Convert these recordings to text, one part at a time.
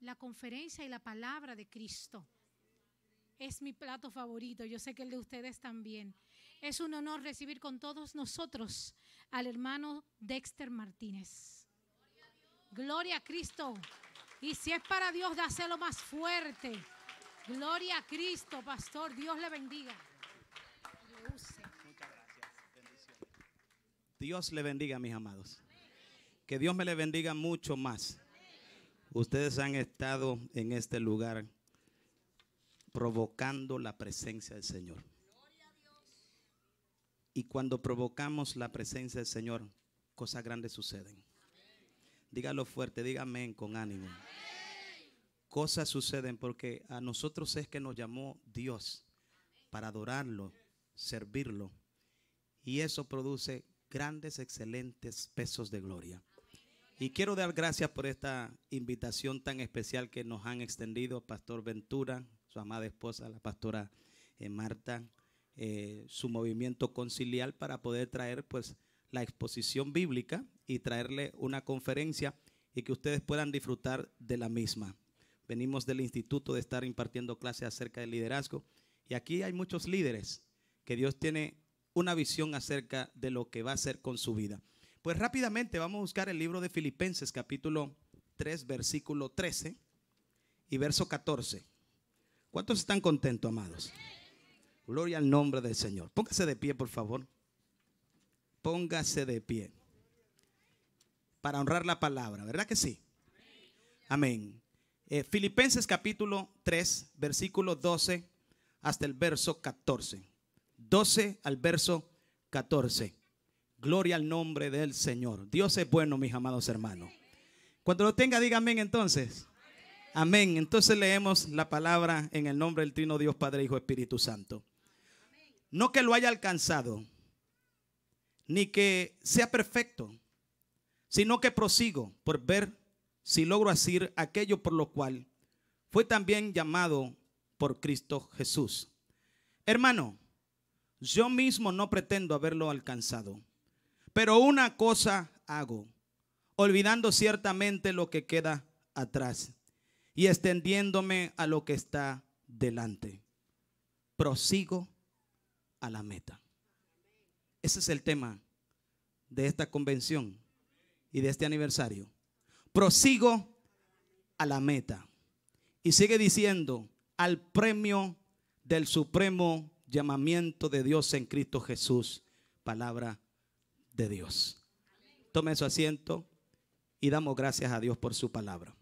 la conferencia y la palabra de Cristo. Es mi plato favorito, yo sé que el de ustedes también. Es un honor recibir con todos nosotros al hermano Dexter Martínez. Gloria a Cristo. Y si es para Dios, dáselo más fuerte. Gloria a Cristo, pastor. Dios le bendiga. Dios le bendiga, mis amados. Que Dios me le bendiga mucho más. Ustedes han estado en este lugar provocando la presencia del Señor. Y cuando provocamos la presencia del Señor, cosas grandes suceden. Dígalo fuerte, dígame con ánimo. Cosas suceden porque a nosotros es que nos llamó Dios para adorarlo, servirlo. Y eso produce grandes, excelentes pesos de gloria. Y quiero dar gracias por esta invitación tan especial que nos han extendido Pastor Ventura, su amada esposa, la pastora eh, Marta, eh, su movimiento conciliar para poder traer pues la exposición bíblica y traerle una conferencia y que ustedes puedan disfrutar de la misma. Venimos del instituto de estar impartiendo clases acerca del liderazgo y aquí hay muchos líderes que Dios tiene una visión acerca de lo que va a hacer con su vida. Pues rápidamente vamos a buscar el libro de Filipenses capítulo 3, versículo 13 y verso 14. ¿Cuántos están contentos, amados? Gloria al nombre del Señor. Póngase de pie, por favor. Póngase de pie. Para honrar la palabra, ¿verdad que sí? Amén. Eh, Filipenses capítulo 3, versículo 12 hasta el verso 14. 12 al verso 14. Gloria al nombre del Señor. Dios es bueno, mis amados hermanos. Cuando lo tenga, dígame entonces. Amén. Entonces leemos la palabra en el nombre del Trino Dios Padre, Hijo, Espíritu Santo. No que lo haya alcanzado, ni que sea perfecto, sino que prosigo por ver si logro hacer aquello por lo cual fue también llamado por Cristo Jesús. Hermano, yo mismo no pretendo haberlo alcanzado pero una cosa hago, olvidando ciertamente lo que queda atrás y extendiéndome a lo que está delante. Prosigo a la meta. Ese es el tema de esta convención y de este aniversario. Prosigo a la meta. Y sigue diciendo, al premio del supremo llamamiento de Dios en Cristo Jesús. Palabra de Dios. Tome su asiento y damos gracias a Dios por su palabra.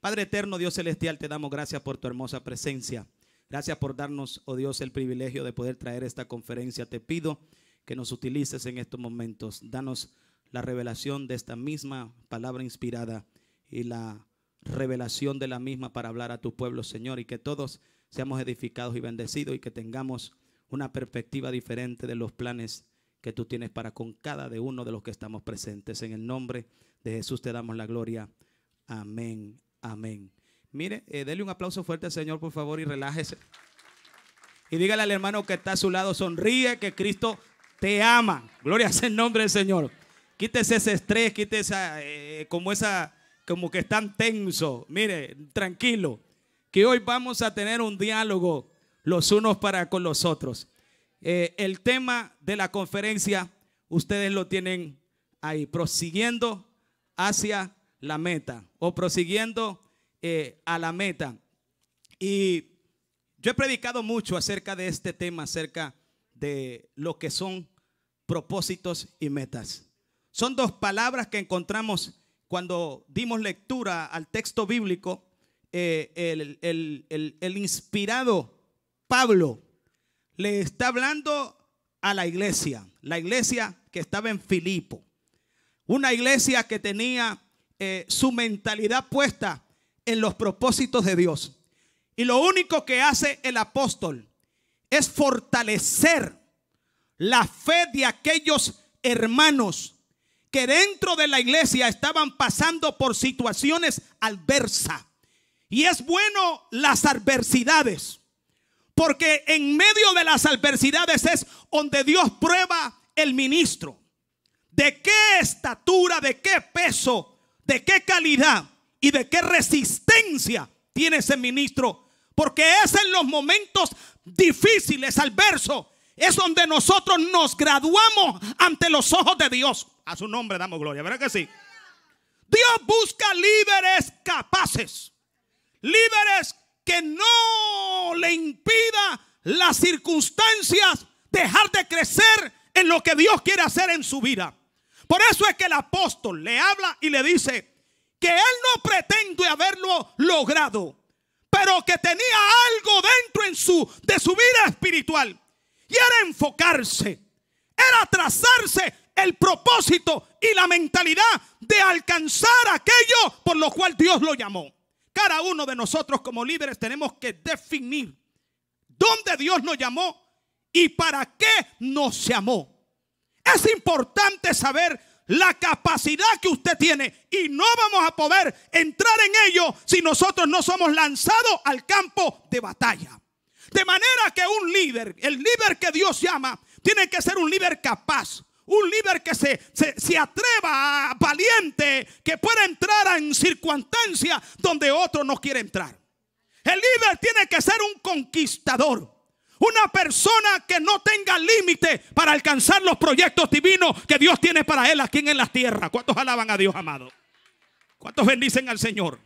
Padre eterno, Dios celestial, te damos gracias por tu hermosa presencia. Gracias por darnos, oh Dios, el privilegio de poder traer esta conferencia. Te pido que nos utilices en estos momentos. Danos la revelación de esta misma palabra inspirada y la revelación de la misma para hablar a tu pueblo, Señor, y que todos seamos edificados y bendecidos y que tengamos una perspectiva diferente de los planes que tú tienes para con cada de uno de los que estamos presentes. En el nombre de Jesús te damos la gloria. Amén, amén. Mire, eh, un aplauso fuerte al Señor, por favor, y relájese. Y dígale al hermano que está a su lado, sonríe, que Cristo te ama. Gloria sea el nombre del Señor. Quítese ese estrés, quítese esa, eh, como esa, como que están tenso. Mire, tranquilo, que hoy vamos a tener un diálogo los unos para con los otros. Eh, el tema de la conferencia, ustedes lo tienen ahí, prosiguiendo hacia la meta o prosiguiendo eh, a la meta. Y yo he predicado mucho acerca de este tema, acerca de lo que son propósitos y metas. Son dos palabras que encontramos cuando dimos lectura al texto bíblico, eh, el, el inspirado Pablo le está hablando a la iglesia, la iglesia que estaba en Filipo, una iglesia que tenía eh, su mentalidad puesta en los propósitos de Dios. Y lo único que hace el apóstol es fortalecer la fe de aquellos hermanos que dentro de la iglesia estaban pasando por situaciones adversas. Y es bueno las adversidades. Porque en medio de las adversidades es donde Dios prueba el ministro. De qué estatura, de qué peso, de qué calidad y de qué resistencia tiene ese ministro. Porque es en los momentos difíciles, adversos, es donde nosotros nos graduamos ante los ojos de Dios. A su nombre damos gloria, ¿verdad que sí? Dios busca líderes capaces, líderes que no le impida las circunstancias dejar de crecer en lo que Dios quiere hacer en su vida. Por eso es que el apóstol le habla y le dice que él no pretende haberlo logrado, pero que tenía algo dentro en su de su vida espiritual y era enfocarse, era trazarse el propósito y la mentalidad de alcanzar aquello por lo cual Dios lo llamó cada uno de nosotros como líderes tenemos que definir dónde Dios nos llamó y para qué nos llamó. Es importante saber la capacidad que usted tiene y no vamos a poder entrar en ello si nosotros no somos lanzados al campo de batalla. De manera que un líder, el líder que Dios llama, tiene que ser un líder capaz, un líder que se, se, atreva, valiente, que pueda entrar en circunstancias donde otro no quiere entrar. El líder tiene que ser un conquistador. Una persona que no tenga límite para alcanzar los proyectos divinos que Dios tiene para él aquí en la tierra. ¿Cuántos alaban a Dios, amado? ¿Cuántos bendicen al Señor?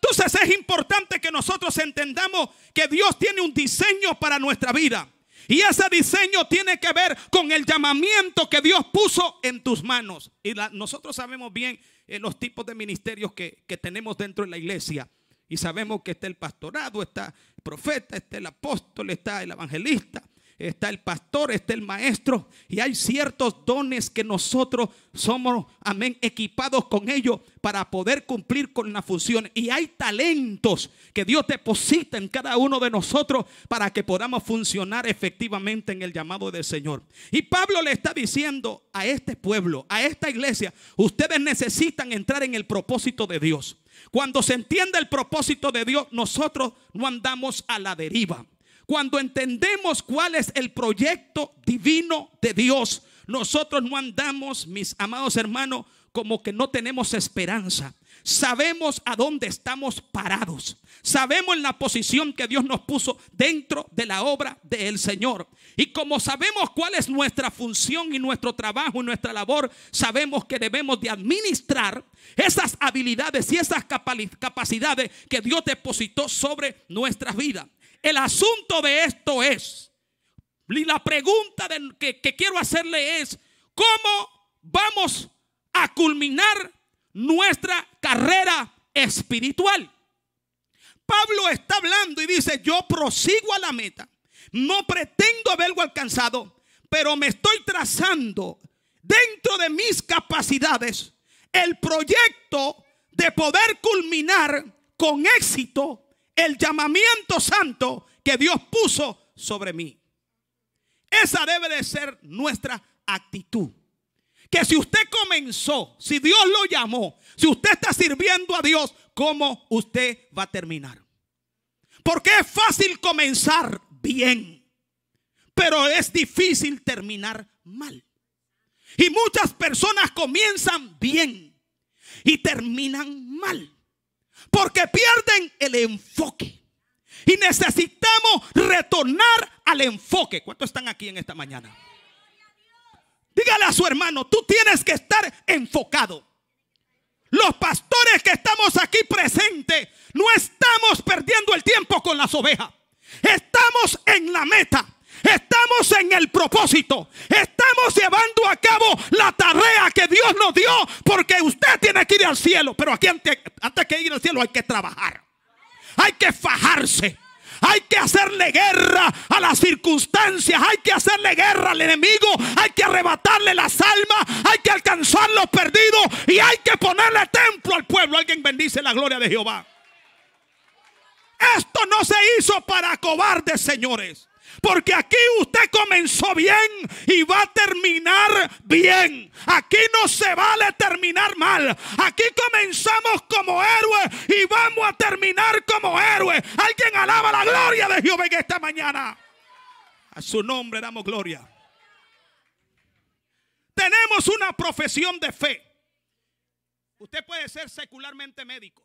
Entonces es importante que nosotros entendamos que Dios tiene un diseño para nuestra vida. Y ese diseño tiene que ver con el llamamiento que Dios puso en tus manos. Y nosotros sabemos bien eh, los tipos de ministerios que, que tenemos dentro de la iglesia. Y sabemos que está el pastorado, está el profeta, está el apóstol, está el evangelista, está el pastor, está el maestro, y hay ciertos dones que nosotros somos, amén, equipados con ellos para poder cumplir con la función. Y hay talentos que Dios deposita en cada uno de nosotros para que podamos funcionar efectivamente en el llamado del Señor. Y Pablo le está diciendo a este pueblo, a esta iglesia, ustedes necesitan entrar en el propósito de Dios. Cuando se entiende el propósito de Dios, nosotros no andamos a la deriva. Cuando entendemos cuál es el proyecto divino de Dios, nosotros no andamos, mis amados hermanos, como que no tenemos esperanza. Sabemos a dónde estamos parados. Sabemos en la posición que Dios nos puso dentro de la obra del Señor. Y como sabemos cuál es nuestra función y nuestro trabajo y nuestra labor, sabemos que debemos de administrar esas habilidades y esas capacidades que Dios depositó sobre nuestras vidas. El asunto de esto es, y la pregunta que quiero hacerle es, ¿cómo vamos a culminar nuestra carrera espiritual? Pablo está hablando y dice, yo prosigo a la meta, no pretendo haberlo alcanzado, pero me estoy trazando dentro de mis capacidades el proyecto de poder culminar con éxito el llamamiento santo que Dios puso sobre mí. Esa debe de ser nuestra actitud. Que si usted comenzó, si Dios lo llamó, si usted está sirviendo a Dios, ¿cómo usted va a terminar? Porque es fácil comenzar bien, pero es difícil terminar mal. Y muchas personas comienzan bien y terminan mal porque pierden el enfoque. Y necesitamos retornar al enfoque. ¿Cuántos están aquí en esta mañana? Dígale a su hermano, tú tienes que estar enfocado. Los pastores que estamos aquí presentes, no estamos perdiendo el tiempo con las ovejas. Estamos en la meta. Estamos en el propósito. Estamos llevando a cabo la tarea que Dios nos dio porque usted tiene que ir al cielo. Pero aquí antes, que ir al cielo hay que trabajar. Hay que fajarse. Hay que hacerle guerra a las circunstancias. Hay que hacerle guerra al enemigo. Hay que arrebatarle las almas. Hay que alcanzar los perdidos. Y hay que ponerle templo al pueblo. Alguien bendice la gloria de Jehová. Esto no se hizo para cobardes, señores. Porque aquí usted comenzó bien y va a terminar bien. Aquí no se vale terminar mal. Aquí comenzamos como héroes y vamos a terminar como héroes. Alguien alaba la gloria de Jehová en esta mañana. A su nombre damos gloria. Tenemos una profesión de fe. Usted puede ser secularmente médico,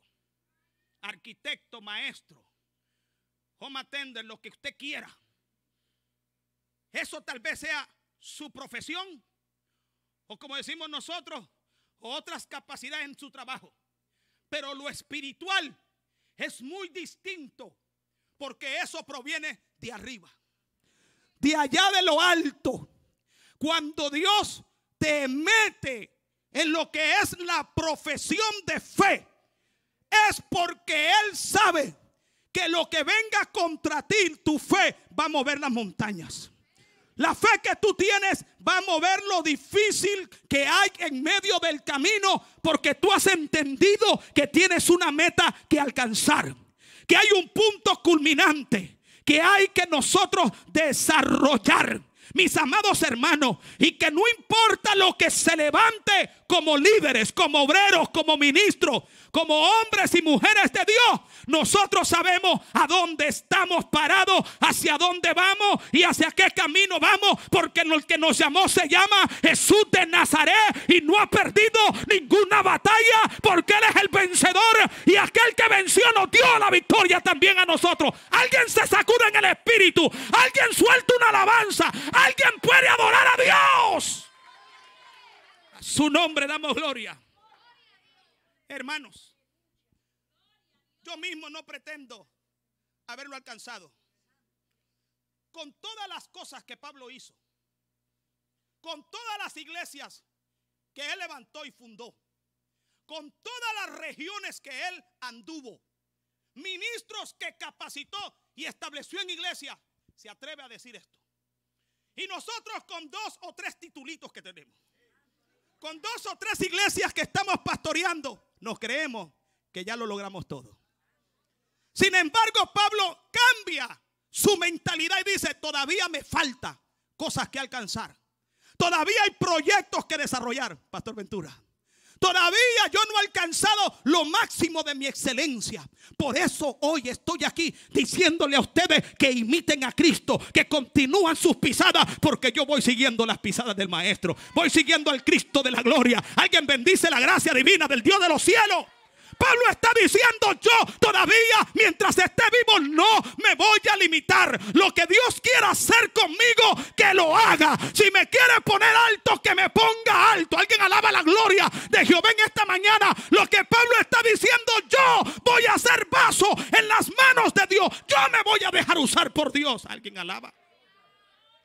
arquitecto, maestro, home atender lo que usted quiera eso tal vez sea su profesión o como decimos nosotros, otras capacidades en su trabajo. Pero lo espiritual es muy distinto porque eso proviene de arriba, de allá de lo alto. Cuando Dios te mete en lo que es la profesión de fe, es porque Él sabe que lo que venga contra ti, tu fe, va a mover las montañas. La fe que tú tienes va a mover lo difícil que hay en medio del camino porque tú has entendido que tienes una meta que alcanzar, que hay un punto culminante que hay que nosotros desarrollar mis amados hermanos, y que no importa lo que se levante como líderes, como obreros, como ministros, como hombres y mujeres de Dios, nosotros sabemos a dónde estamos parados, hacia dónde vamos y hacia qué camino vamos, porque el que nos llamó se llama Jesús de Nazaret y no ha perdido ninguna batalla, porque Él es el vencedor y aquel que venció nos dio la victoria también a nosotros. Alguien se sacuda en el espíritu, alguien suelta una alabanza, alguien puede adorar a Dios su nombre damos gloria. Hermanos, yo mismo no pretendo haberlo alcanzado. Con todas las cosas que Pablo hizo, con todas las iglesias que él levantó y fundó, con todas las regiones que él anduvo, ministros que capacitó y estableció en iglesia, se atreve a decir esto. Y nosotros con dos o tres titulitos que tenemos. Con dos o tres iglesias que estamos pastoreando, nos creemos que ya lo logramos todo. Sin embargo, Pablo cambia su mentalidad y dice, todavía me falta cosas que alcanzar. Todavía hay proyectos que desarrollar, Pastor Ventura. Todavía yo no he alcanzado lo máximo de mi excelencia. Por eso hoy estoy aquí diciéndole a ustedes que imiten a Cristo, que continúan sus pisadas, porque yo voy siguiendo las pisadas del Maestro. Voy siguiendo al Cristo de la gloria. Alguien bendice la gracia divina del Dios de los cielos. Pablo está diciendo yo todavía mientras esté vivo no me voy a limitar. Lo que Dios quiera hacer conmigo, que lo haga. Si me quiere poner alto, que me ponga alto. Alguien alaba la gloria de Jehová en esta mañana. Lo que Pablo está diciendo yo voy a ser vaso en las manos de Dios. Yo me voy a dejar usar por Dios. Alguien alaba.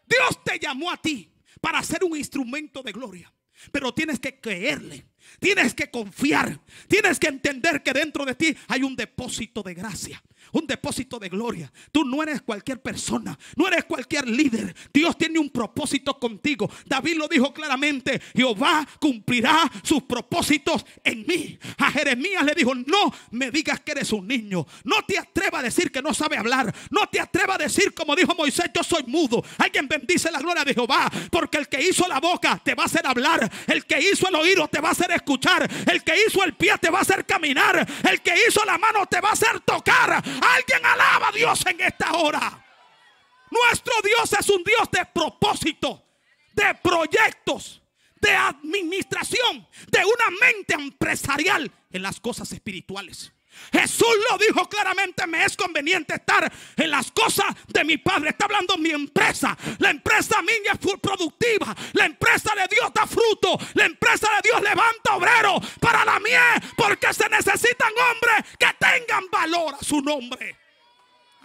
Dios te llamó a ti para ser un instrumento de gloria. Pero tienes que creerle Tienes que confiar. Tienes que entender que dentro de ti hay un depósito de gracia un depósito de gloria. Tú no eres cualquier persona, no eres cualquier líder. Dios tiene un propósito contigo. David lo dijo claramente, Jehová cumplirá sus propósitos en mí. A Jeremías le dijo, no me digas que eres un niño, no te atreva a decir que no sabe hablar, no te atreva a decir como dijo Moisés, yo soy mudo. Alguien bendice la gloria de Jehová, porque el que hizo la boca te va a hacer hablar, el que hizo el oído te va a hacer escuchar, el que hizo el pie te va a hacer caminar, el que hizo la mano te va a hacer tocar. Alguien alaba a Dios en esta hora. Nuestro Dios es un Dios de propósito, de proyectos, de administración, de una mente empresarial en las cosas espirituales. Jesús lo dijo claramente, me es conveniente estar en las cosas de mi Padre. Está hablando mi empresa. La empresa mía es productiva. La empresa de Dios da fruto. La empresa de Dios levanta obrero para la mía. Porque se necesitan hombres que tengan valor a su nombre.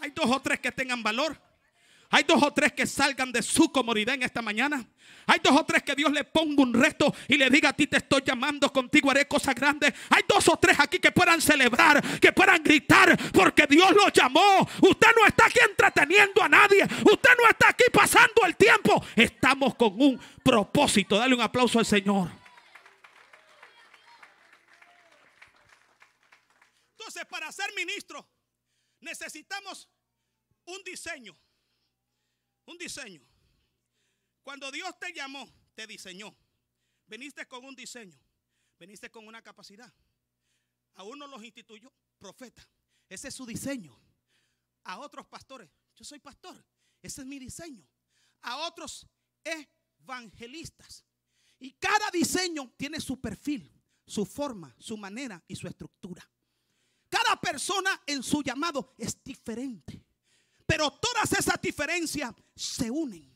Hay dos o tres que tengan valor. Hay dos o tres que salgan de su comodidad en esta mañana hay dos o tres que Dios le ponga un resto y le diga a ti te estoy llamando, contigo haré cosas grandes. Hay dos o tres aquí que puedan celebrar, que puedan gritar, porque Dios los llamó. Usted no está aquí entreteniendo a nadie. Usted no está aquí pasando el tiempo. Estamos con un propósito. Dale un aplauso al Señor. Entonces, para ser ministro, necesitamos un diseño. Un diseño. Cuando Dios te llamó, te diseñó. Veniste con un diseño, veniste con una capacidad. A uno los instituyó profeta. Ese es su diseño. A otros pastores, yo soy pastor, ese es mi diseño. A otros evangelistas. Y cada diseño tiene su perfil, su forma, su manera y su estructura. Cada persona en su llamado es diferente. Pero todas esas diferencias se unen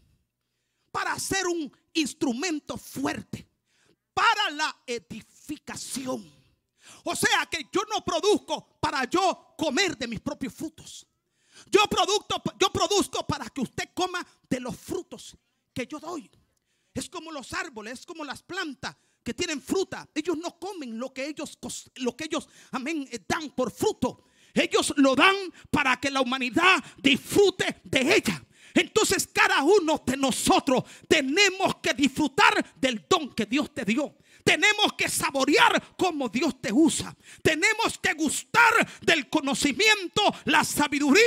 para ser un instrumento fuerte para la edificación. O sea que yo no produzco para yo comer de mis propios frutos. Yo, producto, yo produzco para que usted coma de los frutos que yo doy. Es como los árboles, es como las plantas que tienen fruta. Ellos no comen lo que ellos, lo que ellos amén, eh, dan por fruto. Ellos lo dan para que la humanidad disfrute de ella. Entonces cada uno de nosotros tenemos que disfrutar del don que Dios te dio. Tenemos que saborear como Dios te usa. Tenemos que gustar del conocimiento, la sabiduría,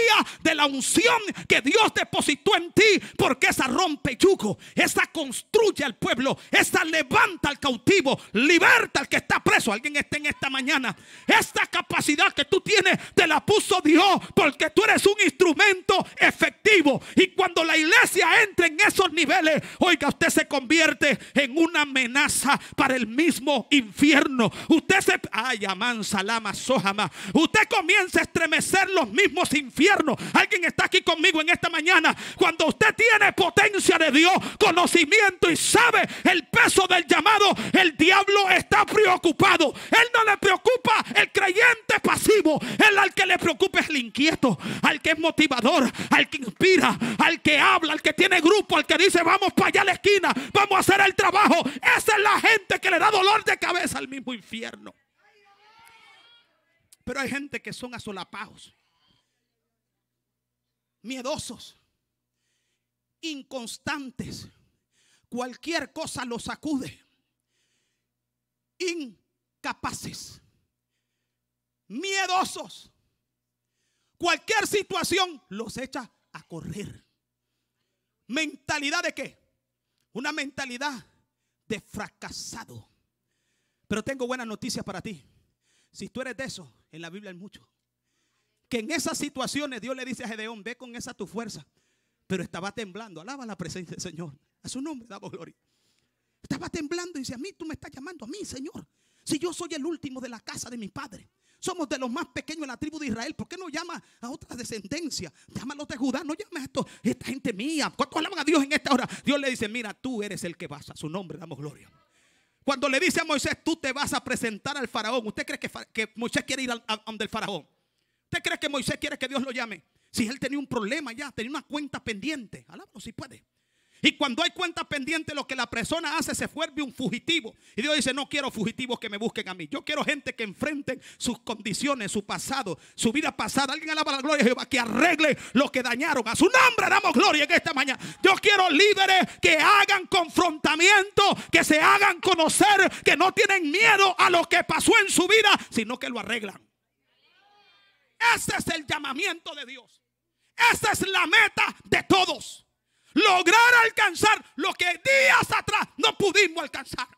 de la unción que Dios depositó en ti. Porque esa rompe yugo, esa construye al pueblo, esa levanta al cautivo, liberta al que está preso. Alguien está en esta mañana. Esta capacidad que tú tienes te la puso Dios porque tú eres un instrumento efectivo. Y cuando la iglesia entre en esos niveles, oiga, usted se convierte en una amenaza para el mismo infierno. Usted se. Ay, aman, salama, sojama. Usted comienza a estremecer los mismos infiernos. Alguien está aquí conmigo en esta mañana. Cuando usted tiene potencia de Dios, conocimiento y sabe el peso del llamado, el diablo está preocupado. Él no le preocupa el creyente pasivo. Él al que le preocupa es el inquieto, al que es motivador, al que inspira, al que habla, al que tiene grupo, al que dice vamos para allá la esquina, vamos a hacer el trabajo. Esa es la gente que le da dolor de cabeza al mismo infierno. Pero hay gente que son asolapados, miedosos, inconstantes. Cualquier cosa los sacude. Incapaces, miedosos. Cualquier situación los echa a correr. Mentalidad de qué? Una mentalidad de fracasado. Pero tengo buenas noticias para ti. Si tú eres de eso, en la Biblia hay mucho. Que en esas situaciones Dios le dice a Gedeón, ve con esa tu fuerza. Pero estaba temblando. Alaba la presencia del Señor. A su nombre damos gloria. Estaba temblando y dice, a mí tú me estás llamando, a mí, Señor. Si yo soy el último de la casa de mi padre. Somos de los más pequeños en la tribu de Israel. ¿Por qué no llama a otras descendencias? los de Judá, no llama a esto, esta gente mía. ¿Cuántos alaban a Dios en esta hora? Dios le dice, mira, tú eres el que vas. A su nombre damos gloria. Cuando le dice a Moisés, tú te vas a presentar al faraón. ¿Usted cree que, Moisés quiere ir al, a, faraón? ¿Usted cree que Moisés quiere que Dios lo llame? Si él tenía un problema ya, tenía una cuenta pendiente. Alábalo si puede. Y cuando hay cuenta pendiente, lo que la persona hace se vuelve un fugitivo. Y Dios dice, no quiero fugitivos que me busquen a mí. Yo quiero gente que enfrenten sus condiciones, su pasado, su vida pasada. Alguien alaba la gloria de Jehová, que arregle lo que dañaron. A su nombre damos gloria en esta mañana. Yo quiero líderes que hagan confrontamiento, que se hagan conocer, que no tienen miedo a lo que pasó en su vida, sino que lo arreglan. Ese es el llamamiento de Dios. Esa es la meta de todos. Lograr alcanzar lo que días atrás no pudimos alcanzar.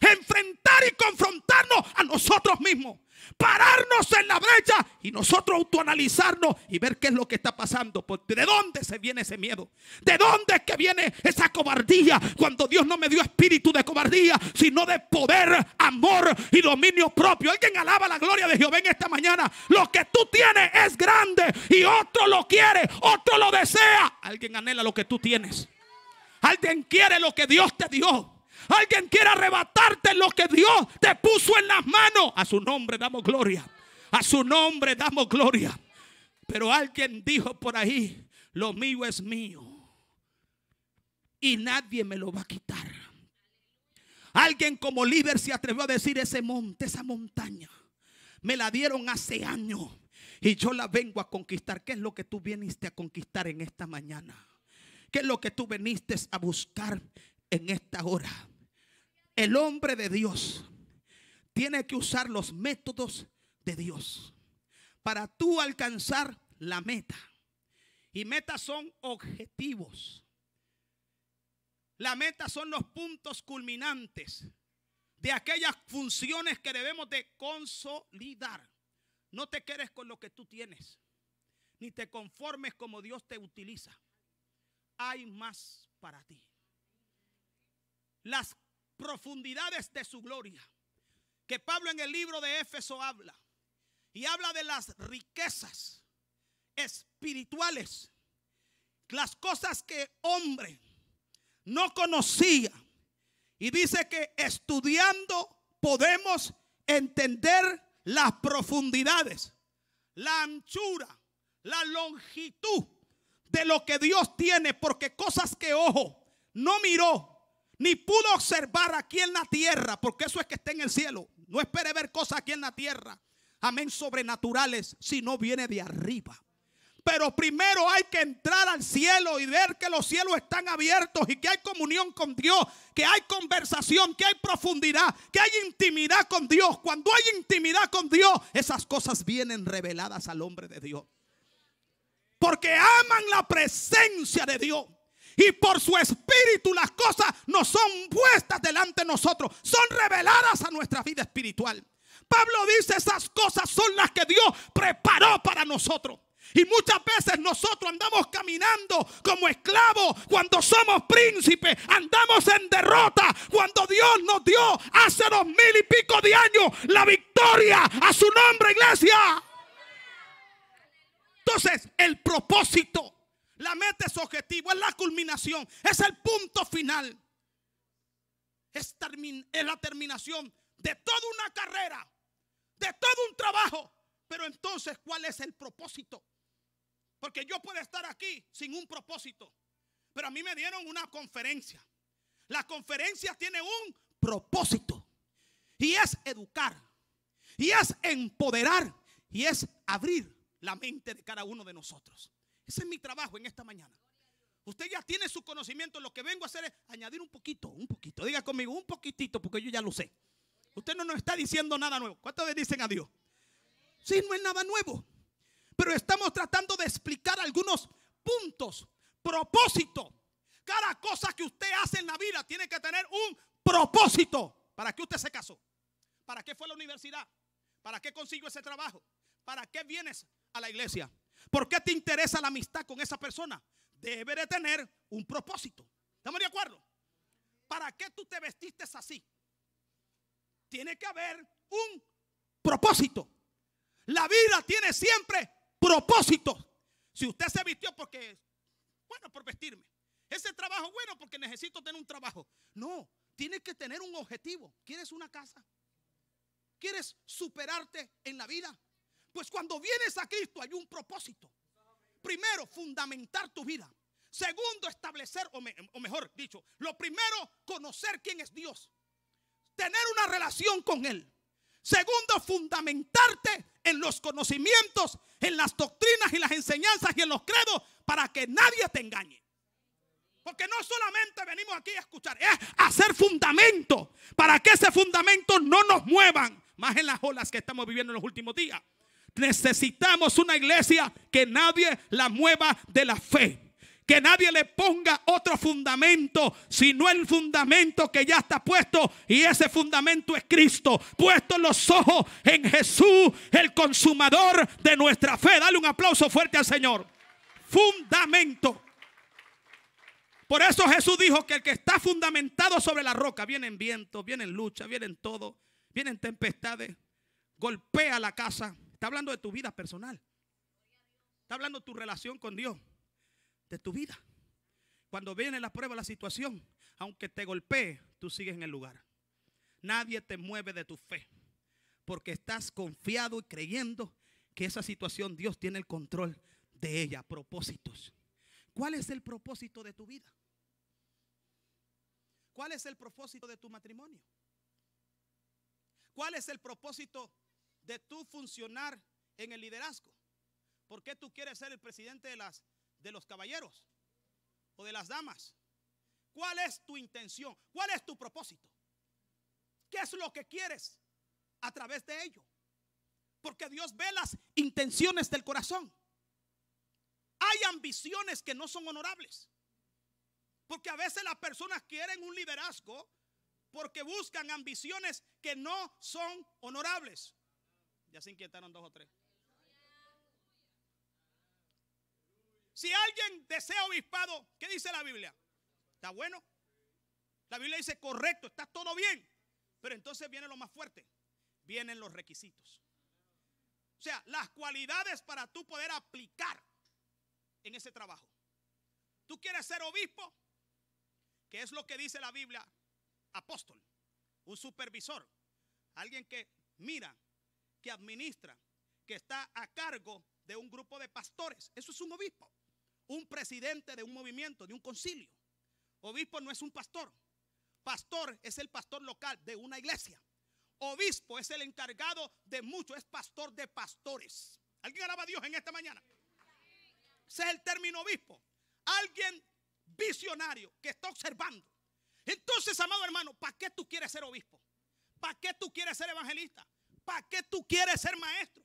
Enfrentar y confrontarnos a nosotros mismos pararnos en la brecha y nosotros autoanalizarnos y ver qué es lo que está pasando. Pues, ¿De dónde se viene ese miedo? ¿De dónde es que viene esa cobardía? Cuando Dios no me dio espíritu de cobardía, sino de poder, amor y dominio propio. Alguien alaba la gloria de Jehová en esta mañana. Lo que tú tienes es grande y otro lo quiere, otro lo desea. Alguien anhela lo que tú tienes. Alguien quiere lo que Dios te dio. Alguien quiere arrebatarte lo que Dios te puso en las manos. A su nombre damos gloria. A su nombre damos gloria. Pero alguien dijo por ahí, lo mío es mío. Y nadie me lo va a quitar. Alguien como líder se atrevió a decir ese monte, esa montaña. Me la dieron hace años. Y yo la vengo a conquistar. ¿Qué es lo que tú viniste a conquistar en esta mañana? ¿Qué es lo que tú viniste a buscar en esta hora? El hombre de Dios tiene que usar los métodos de Dios para tú alcanzar la meta. Y metas son objetivos. La meta son los puntos culminantes de aquellas funciones que debemos de consolidar. No te quedes con lo que tú tienes, ni te conformes como Dios te utiliza. Hay más para ti. Las profundidades de su gloria, que Pablo en el libro de Éfeso habla, y habla de las riquezas espirituales, las cosas que hombre no conocía, y dice que estudiando podemos entender las profundidades, la anchura, la longitud de lo que Dios tiene, porque cosas que ojo no miró, ni pudo observar aquí en la tierra, porque eso es que está en el cielo. No espere ver cosas aquí en la tierra, amén, sobrenaturales, si no viene de arriba. Pero primero hay que entrar al cielo y ver que los cielos están abiertos y que hay comunión con Dios, que hay conversación, que hay profundidad, que hay intimidad con Dios. Cuando hay intimidad con Dios, esas cosas vienen reveladas al hombre de Dios. Porque aman la presencia de Dios y por su espíritu las cosas no son puestas delante de nosotros, son reveladas a nuestra vida espiritual. Pablo dice, esas cosas son las que Dios preparó para nosotros. Y muchas veces nosotros andamos caminando como esclavos cuando somos príncipes, andamos en derrota cuando Dios nos dio hace dos mil y pico de años la victoria a su nombre, iglesia. Entonces, el propósito la meta es objetivo, es la culminación, es el punto final. Es, es la terminación de toda una carrera, de todo un trabajo. Pero entonces, ¿cuál es el propósito? Porque yo puedo estar aquí sin un propósito. Pero a mí me dieron una conferencia. La conferencia tiene un propósito. Y es educar. Y es empoderar. Y es abrir la mente de cada uno de nosotros. Ese es mi trabajo en esta mañana. Usted ya tiene su conocimiento. Lo que vengo a hacer es añadir un poquito, un poquito. Diga conmigo, un poquitito, porque yo ya lo sé. Usted no nos está diciendo nada nuevo. ¿Cuántas veces dicen a Dios? Sí, no es nada nuevo. Pero estamos tratando de explicar algunos puntos, propósito. Cada cosa que usted hace en la vida tiene que tener un propósito. ¿Para qué usted se casó? ¿Para qué fue a la universidad? ¿Para qué consiguió ese trabajo? ¿Para qué vienes a la iglesia? ¿Por qué te interesa la amistad con esa persona? Debe de tener un propósito. ¿Estamos de acuerdo? ¿Para qué tú te vestiste así? Tiene que haber un propósito. La vida tiene siempre propósitos. Si usted se vistió porque, bueno, por vestirme. Ese trabajo, bueno, porque necesito tener un trabajo. No, tiene que tener un objetivo. ¿Quieres una casa? ¿Quieres superarte en la vida? Pues cuando vienes a Cristo hay un propósito. Primero, fundamentar tu vida. Segundo, establecer, o, mejor dicho, lo primero, conocer quién es Dios. Tener una relación con Él. Segundo, fundamentarte en los conocimientos, en las doctrinas y las enseñanzas y en los credos para que nadie te engañe. Porque no solamente venimos aquí a escuchar, es hacer fundamento para que ese fundamento no nos muevan, más en las olas que estamos viviendo en los últimos días. Necesitamos una iglesia que nadie la mueva de la fe. Que nadie le ponga otro fundamento, sino el fundamento que ya está puesto. Y ese fundamento es Cristo. Puesto los ojos en Jesús, el consumador de nuestra fe. Dale un aplauso fuerte al Señor. Fundamento. Por eso Jesús dijo que el que está fundamentado sobre la roca, vienen vientos, vienen luchas, vienen todo, vienen tempestades, golpea la casa, Está hablando de tu vida personal. Está hablando de tu relación con Dios. De tu vida. Cuando viene la prueba, la situación, aunque te golpee, tú sigues en el lugar. Nadie te mueve de tu fe. Porque estás confiado y creyendo que esa situación Dios tiene el control de ella. Propósitos. ¿Cuál es el propósito de tu vida? ¿Cuál es el propósito de tu matrimonio? ¿Cuál es el propósito de tú funcionar en el liderazgo? ¿Por qué tú quieres ser el presidente de, las, de los caballeros o de las damas? ¿Cuál es tu intención? ¿Cuál es tu propósito? ¿Qué es lo que quieres a través de ello? Porque Dios ve las intenciones del corazón. Hay ambiciones que no son honorables. Porque a veces las personas quieren un liderazgo porque buscan ambiciones que no son honorables. Ya se inquietaron dos o tres. Si alguien desea obispado, ¿qué dice la Biblia? ¿Está bueno? La Biblia dice, correcto, está todo bien. Pero entonces viene lo más fuerte. Vienen los requisitos. O sea, las cualidades para tú poder aplicar en ese trabajo. Tú quieres ser obispo, ¿Qué es lo que dice la Biblia, apóstol, un supervisor, alguien que mira, que administra, que está a cargo de un grupo de pastores. Eso es un obispo, un presidente de un movimiento, de un concilio. Obispo no es un pastor. Pastor es el pastor local de una iglesia. Obispo es el encargado de mucho, es pastor de pastores. ¿Alguien alaba a Dios en esta mañana? Ese es el término obispo. Alguien visionario que está observando. Entonces, amado hermano, ¿para qué tú quieres ser obispo? ¿Para qué tú quieres ser evangelista? ¿Para qué tú quieres ser maestro?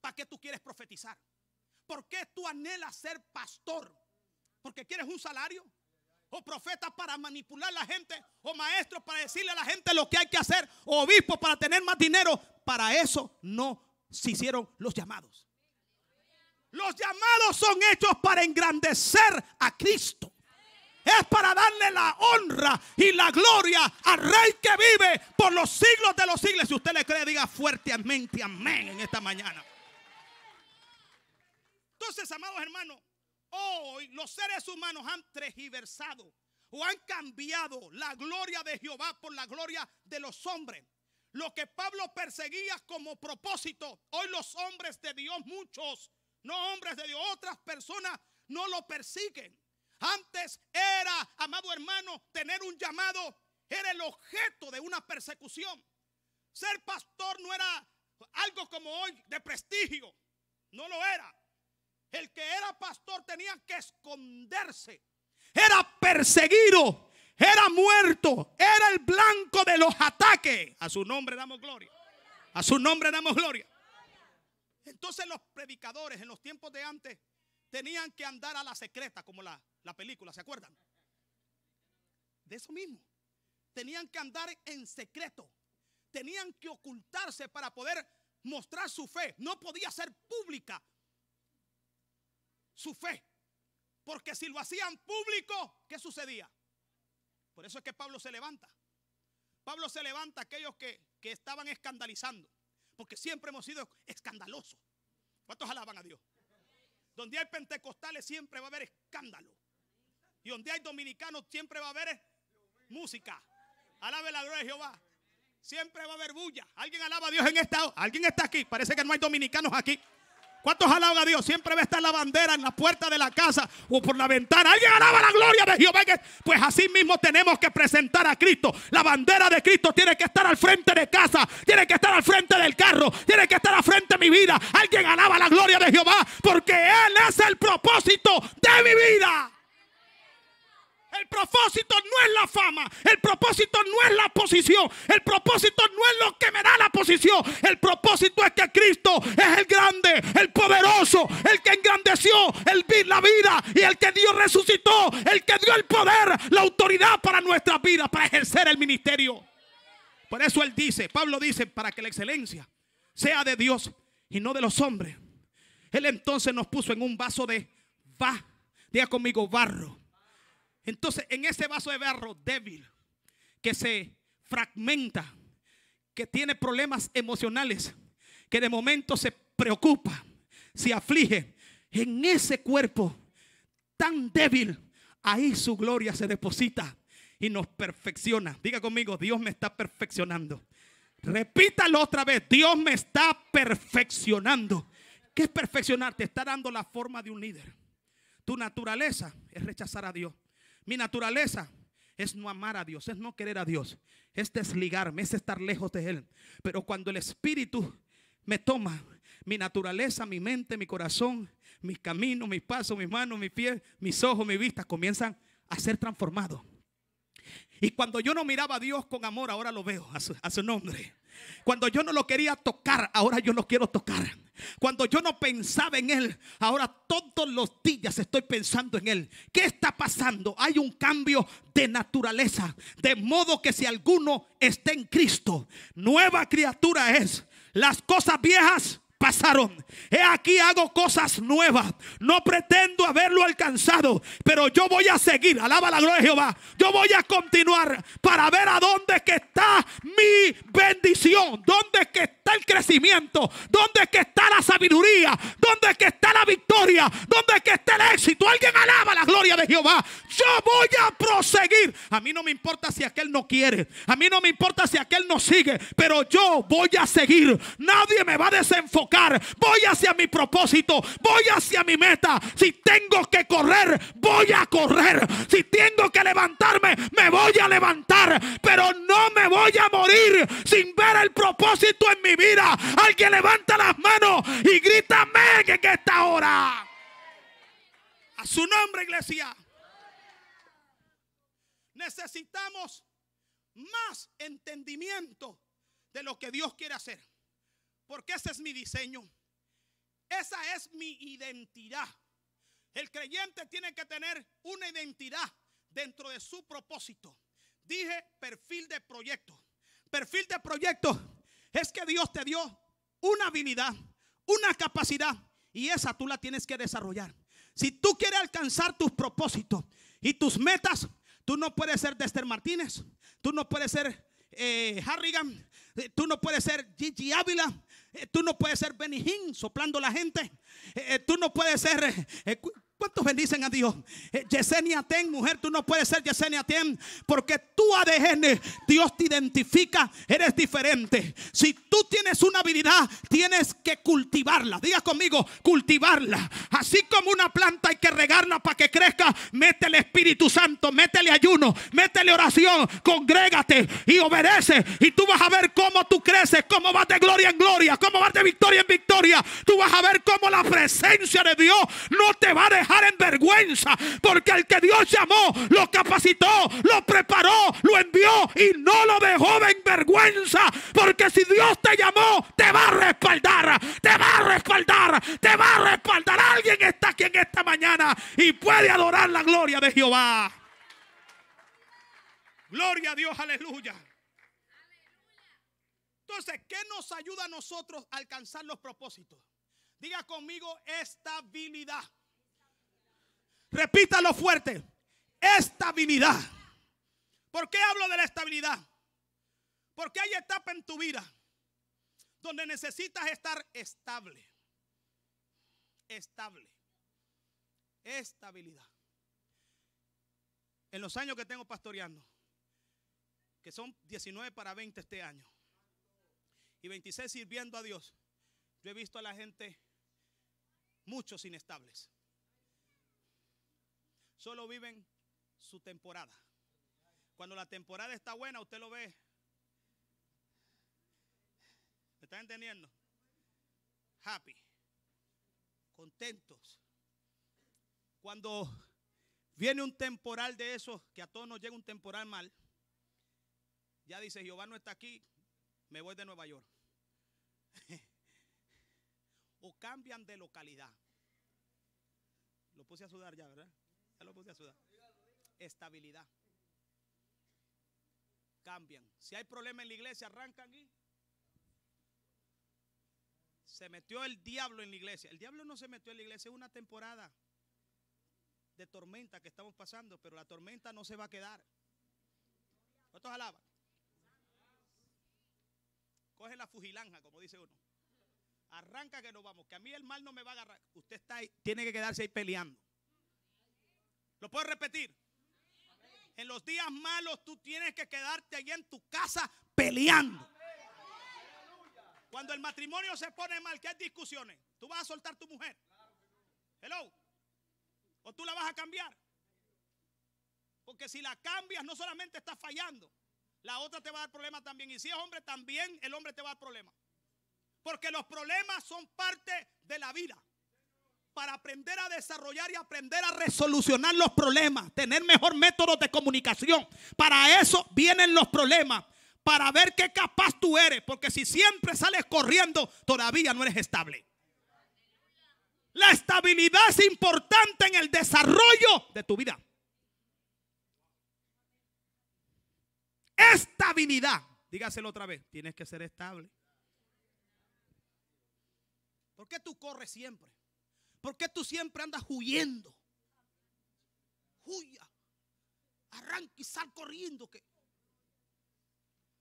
¿Para qué tú quieres profetizar? ¿Por qué tú anhelas ser pastor? ¿Porque quieres un salario? ¿O profeta para manipular a la gente? ¿O maestro para decirle a la gente lo que hay que hacer? ¿O obispo para tener más dinero? Para eso no se hicieron los llamados. Los llamados son hechos para engrandecer a Cristo es para darle la honra y la gloria al Rey que vive por los siglos de los siglos. Si usted le cree, diga fuertemente amén en esta mañana. Entonces, amados hermanos, hoy los seres humanos han tregiversado o han cambiado la gloria de Jehová por la gloria de los hombres. Lo que Pablo perseguía como propósito, hoy los hombres de Dios, muchos, no hombres de Dios, otras personas no lo persiguen. Antes era, amado hermano, tener un llamado era el objeto de una persecución. Ser pastor no era algo como hoy de prestigio, no lo era. El que era pastor tenía que esconderse, era perseguido, era muerto, era el blanco de los ataques. A su nombre damos gloria. A su nombre damos gloria. Entonces los predicadores en los tiempos de antes Tenían que andar a la secreta, como la, película, ¿se acuerdan? De eso mismo. Tenían que andar en secreto. Tenían que ocultarse para poder mostrar su fe. No podía ser pública su fe. Porque si lo hacían público, ¿qué sucedía? Por eso es que Pablo se levanta. Pablo se levanta a aquellos que, que estaban escandalizando. Porque siempre hemos sido escandalosos. ¿Cuántos alaban a Dios? Donde hay pentecostales siempre va a haber escándalo. Y donde hay dominicanos siempre va a haber música. Alabe la gloria de Jehová. Siempre va a haber bulla. ¿Alguien alaba a Dios en esta? ¿Alguien está aquí? Parece que no hay dominicanos aquí. ¿Cuántos alaban a Dios? Siempre va a estar la bandera en la puerta de la casa o por la ventana. Alguien alaba la gloria de Jehová. Pues así mismo tenemos que presentar a Cristo. La bandera de Cristo tiene que estar al frente de casa, tiene que estar al frente del carro, tiene que estar al frente de mi vida. Alguien alaba la gloria de Jehová porque Él es el propósito de mi vida. El propósito no es la fama, el propósito no es la posición, el propósito no es lo que me da la posición, el propósito es que Cristo es el grande, el poderoso, el que engrandeció el, la vida y el que Dios resucitó, el que dio el poder, la autoridad para nuestra vida, para ejercer el ministerio. Por eso él dice, Pablo dice, para que la excelencia sea de Dios y no de los hombres. Él entonces nos puso en un vaso de, va, diga conmigo, barro entonces, en ese vaso de barro débil, que se fragmenta, que tiene problemas emocionales, que de momento se preocupa, se aflige, en ese cuerpo tan débil, ahí su gloria se deposita y nos perfecciona. Diga conmigo, Dios me está perfeccionando. Repítalo otra vez, Dios me está perfeccionando. ¿Qué es perfeccionar? Te está dando la forma de un líder. Tu naturaleza es rechazar a Dios. Mi naturaleza es no amar a Dios, es no querer a Dios, es desligarme, es estar lejos de Él. Pero cuando el Espíritu me toma, mi naturaleza, mi mente, mi corazón, mis caminos, mis pasos, mis manos, mis pies, mis ojos, mis vistas comienzan a ser transformados. Y cuando yo no miraba a Dios con amor, ahora lo veo a su, a su nombre. Cuando yo no lo quería tocar, ahora yo lo quiero tocar. Cuando yo no pensaba en Él, ahora todos los días estoy pensando en Él. ¿Qué está pasando? Hay un cambio de naturaleza. De modo que si alguno está en Cristo, nueva criatura es. Las cosas viejas pasaron. He aquí hago cosas nuevas. No pretendo haberlo alcanzado, pero yo voy a seguir. Alaba la gloria de Jehová. Yo voy a continuar para ver a dónde es que bendición. ¿Dónde es que crecimiento? donde que está la sabiduría? donde que está la victoria? donde que está el éxito? Alguien alaba la gloria de Jehová. Yo voy a proseguir. A mí no me importa si aquel no quiere. A mí no me importa si aquel no sigue. Pero yo voy a seguir. Nadie me va a desenfocar. Voy hacia mi propósito. Voy hacia mi meta. Si tengo que correr, voy a correr. Si tengo que levantarme, me voy a levantar. Pero no me voy a morir sin ver el propósito en mi vida. Alguien levanta las manos y grita amén en esta hora. A su nombre, iglesia. Necesitamos más entendimiento de lo que Dios quiere hacer. Porque ese es mi diseño. Esa es mi identidad. El creyente tiene que tener una identidad dentro de su propósito. Dije perfil de proyecto. Perfil de proyecto es que Dios te dio una habilidad, una capacidad, y esa tú la tienes que desarrollar. Si tú quieres alcanzar tus propósitos y tus metas, tú no puedes ser Dexter Martínez, tú no puedes ser eh, Harrigan, eh, tú no puedes ser Gigi Ávila, eh, tú no puedes ser Benny Hinn soplando la gente, tú no puedes ser ¿Cuántos bendicen a Dios? Eh, Yesenia Ten, mujer, tú no puedes ser Yesenia Ten porque tu ADN, Dios te identifica, eres diferente. Si tú tienes una habilidad, tienes que cultivarla. Diga conmigo, cultivarla. Así como una planta hay que regarla para que crezca, métele Espíritu Santo, métele ayuno, métele oración, congrégate y obedece. Y tú vas a ver cómo tú creces, cómo vas de gloria en gloria, cómo vas de victoria en victoria. Tú vas a ver cómo la presencia de Dios no te va a dejar en vergüenza. Porque el que Dios llamó, lo capacitó, lo preparó, lo envió y no lo dejó en vergüenza. Porque si Dios te llamó, te va a respaldar, te va a respaldar, te va a respaldar. Alguien está aquí en esta mañana y puede adorar la gloria de Jehová. Gloria a Dios, aleluya. Entonces, ¿qué nos ayuda a nosotros a alcanzar los propósitos? Diga conmigo estabilidad. Repítalo fuerte. Estabilidad. ¿Por qué hablo de la estabilidad? Porque hay etapa en tu vida donde necesitas estar estable. Estable. Estabilidad. En los años que tengo pastoreando, que son 19 para 20 este año, y 26 sirviendo a Dios, yo he visto a la gente, muchos inestables solo viven su temporada. Cuando la temporada está buena, usted lo ve. ¿Me están entendiendo? Happy. Contentos. Cuando viene un temporal de esos, que a todos nos llega un temporal mal, ya dice, Jehová no está aquí, me voy de Nueva York. o cambian de localidad. Lo puse a sudar ya, ¿verdad? Estabilidad. Cambian. Si hay problema en la iglesia, arrancan y se metió el diablo en la iglesia. El diablo no se metió en la iglesia, es una temporada de tormenta que estamos pasando, pero la tormenta no se va a quedar. ¿Cuántos alaban? Coge la fujilanja como dice uno. Arranca que nos vamos, que a mí el mal no me va a agarrar. Usted está tiene que quedarse ahí peleando. ¿Lo puedo repetir? En los días malos tú tienes que quedarte ahí en tu casa peleando. Cuando el matrimonio se pone mal, que hay discusiones? ¿Tú vas a soltar a tu mujer? Hello. ¿O tú la vas a cambiar? Porque si la cambias, no solamente estás fallando, la otra te va a dar problemas también. Y si es hombre, también el hombre te va a dar problemas. Porque los problemas son parte de la vida para aprender a desarrollar y aprender a resolucionar los problemas, tener mejor métodos de comunicación. Para eso vienen los problemas, para ver qué capaz tú eres, porque si siempre sales corriendo, todavía no eres estable. La estabilidad es importante en el desarrollo de tu vida. Estabilidad. Dígaselo otra vez, tienes que ser estable. ¿Por qué tú corres siempre? ¿Por qué tú siempre andas huyendo? Huya. Arranca y sal corriendo. Que...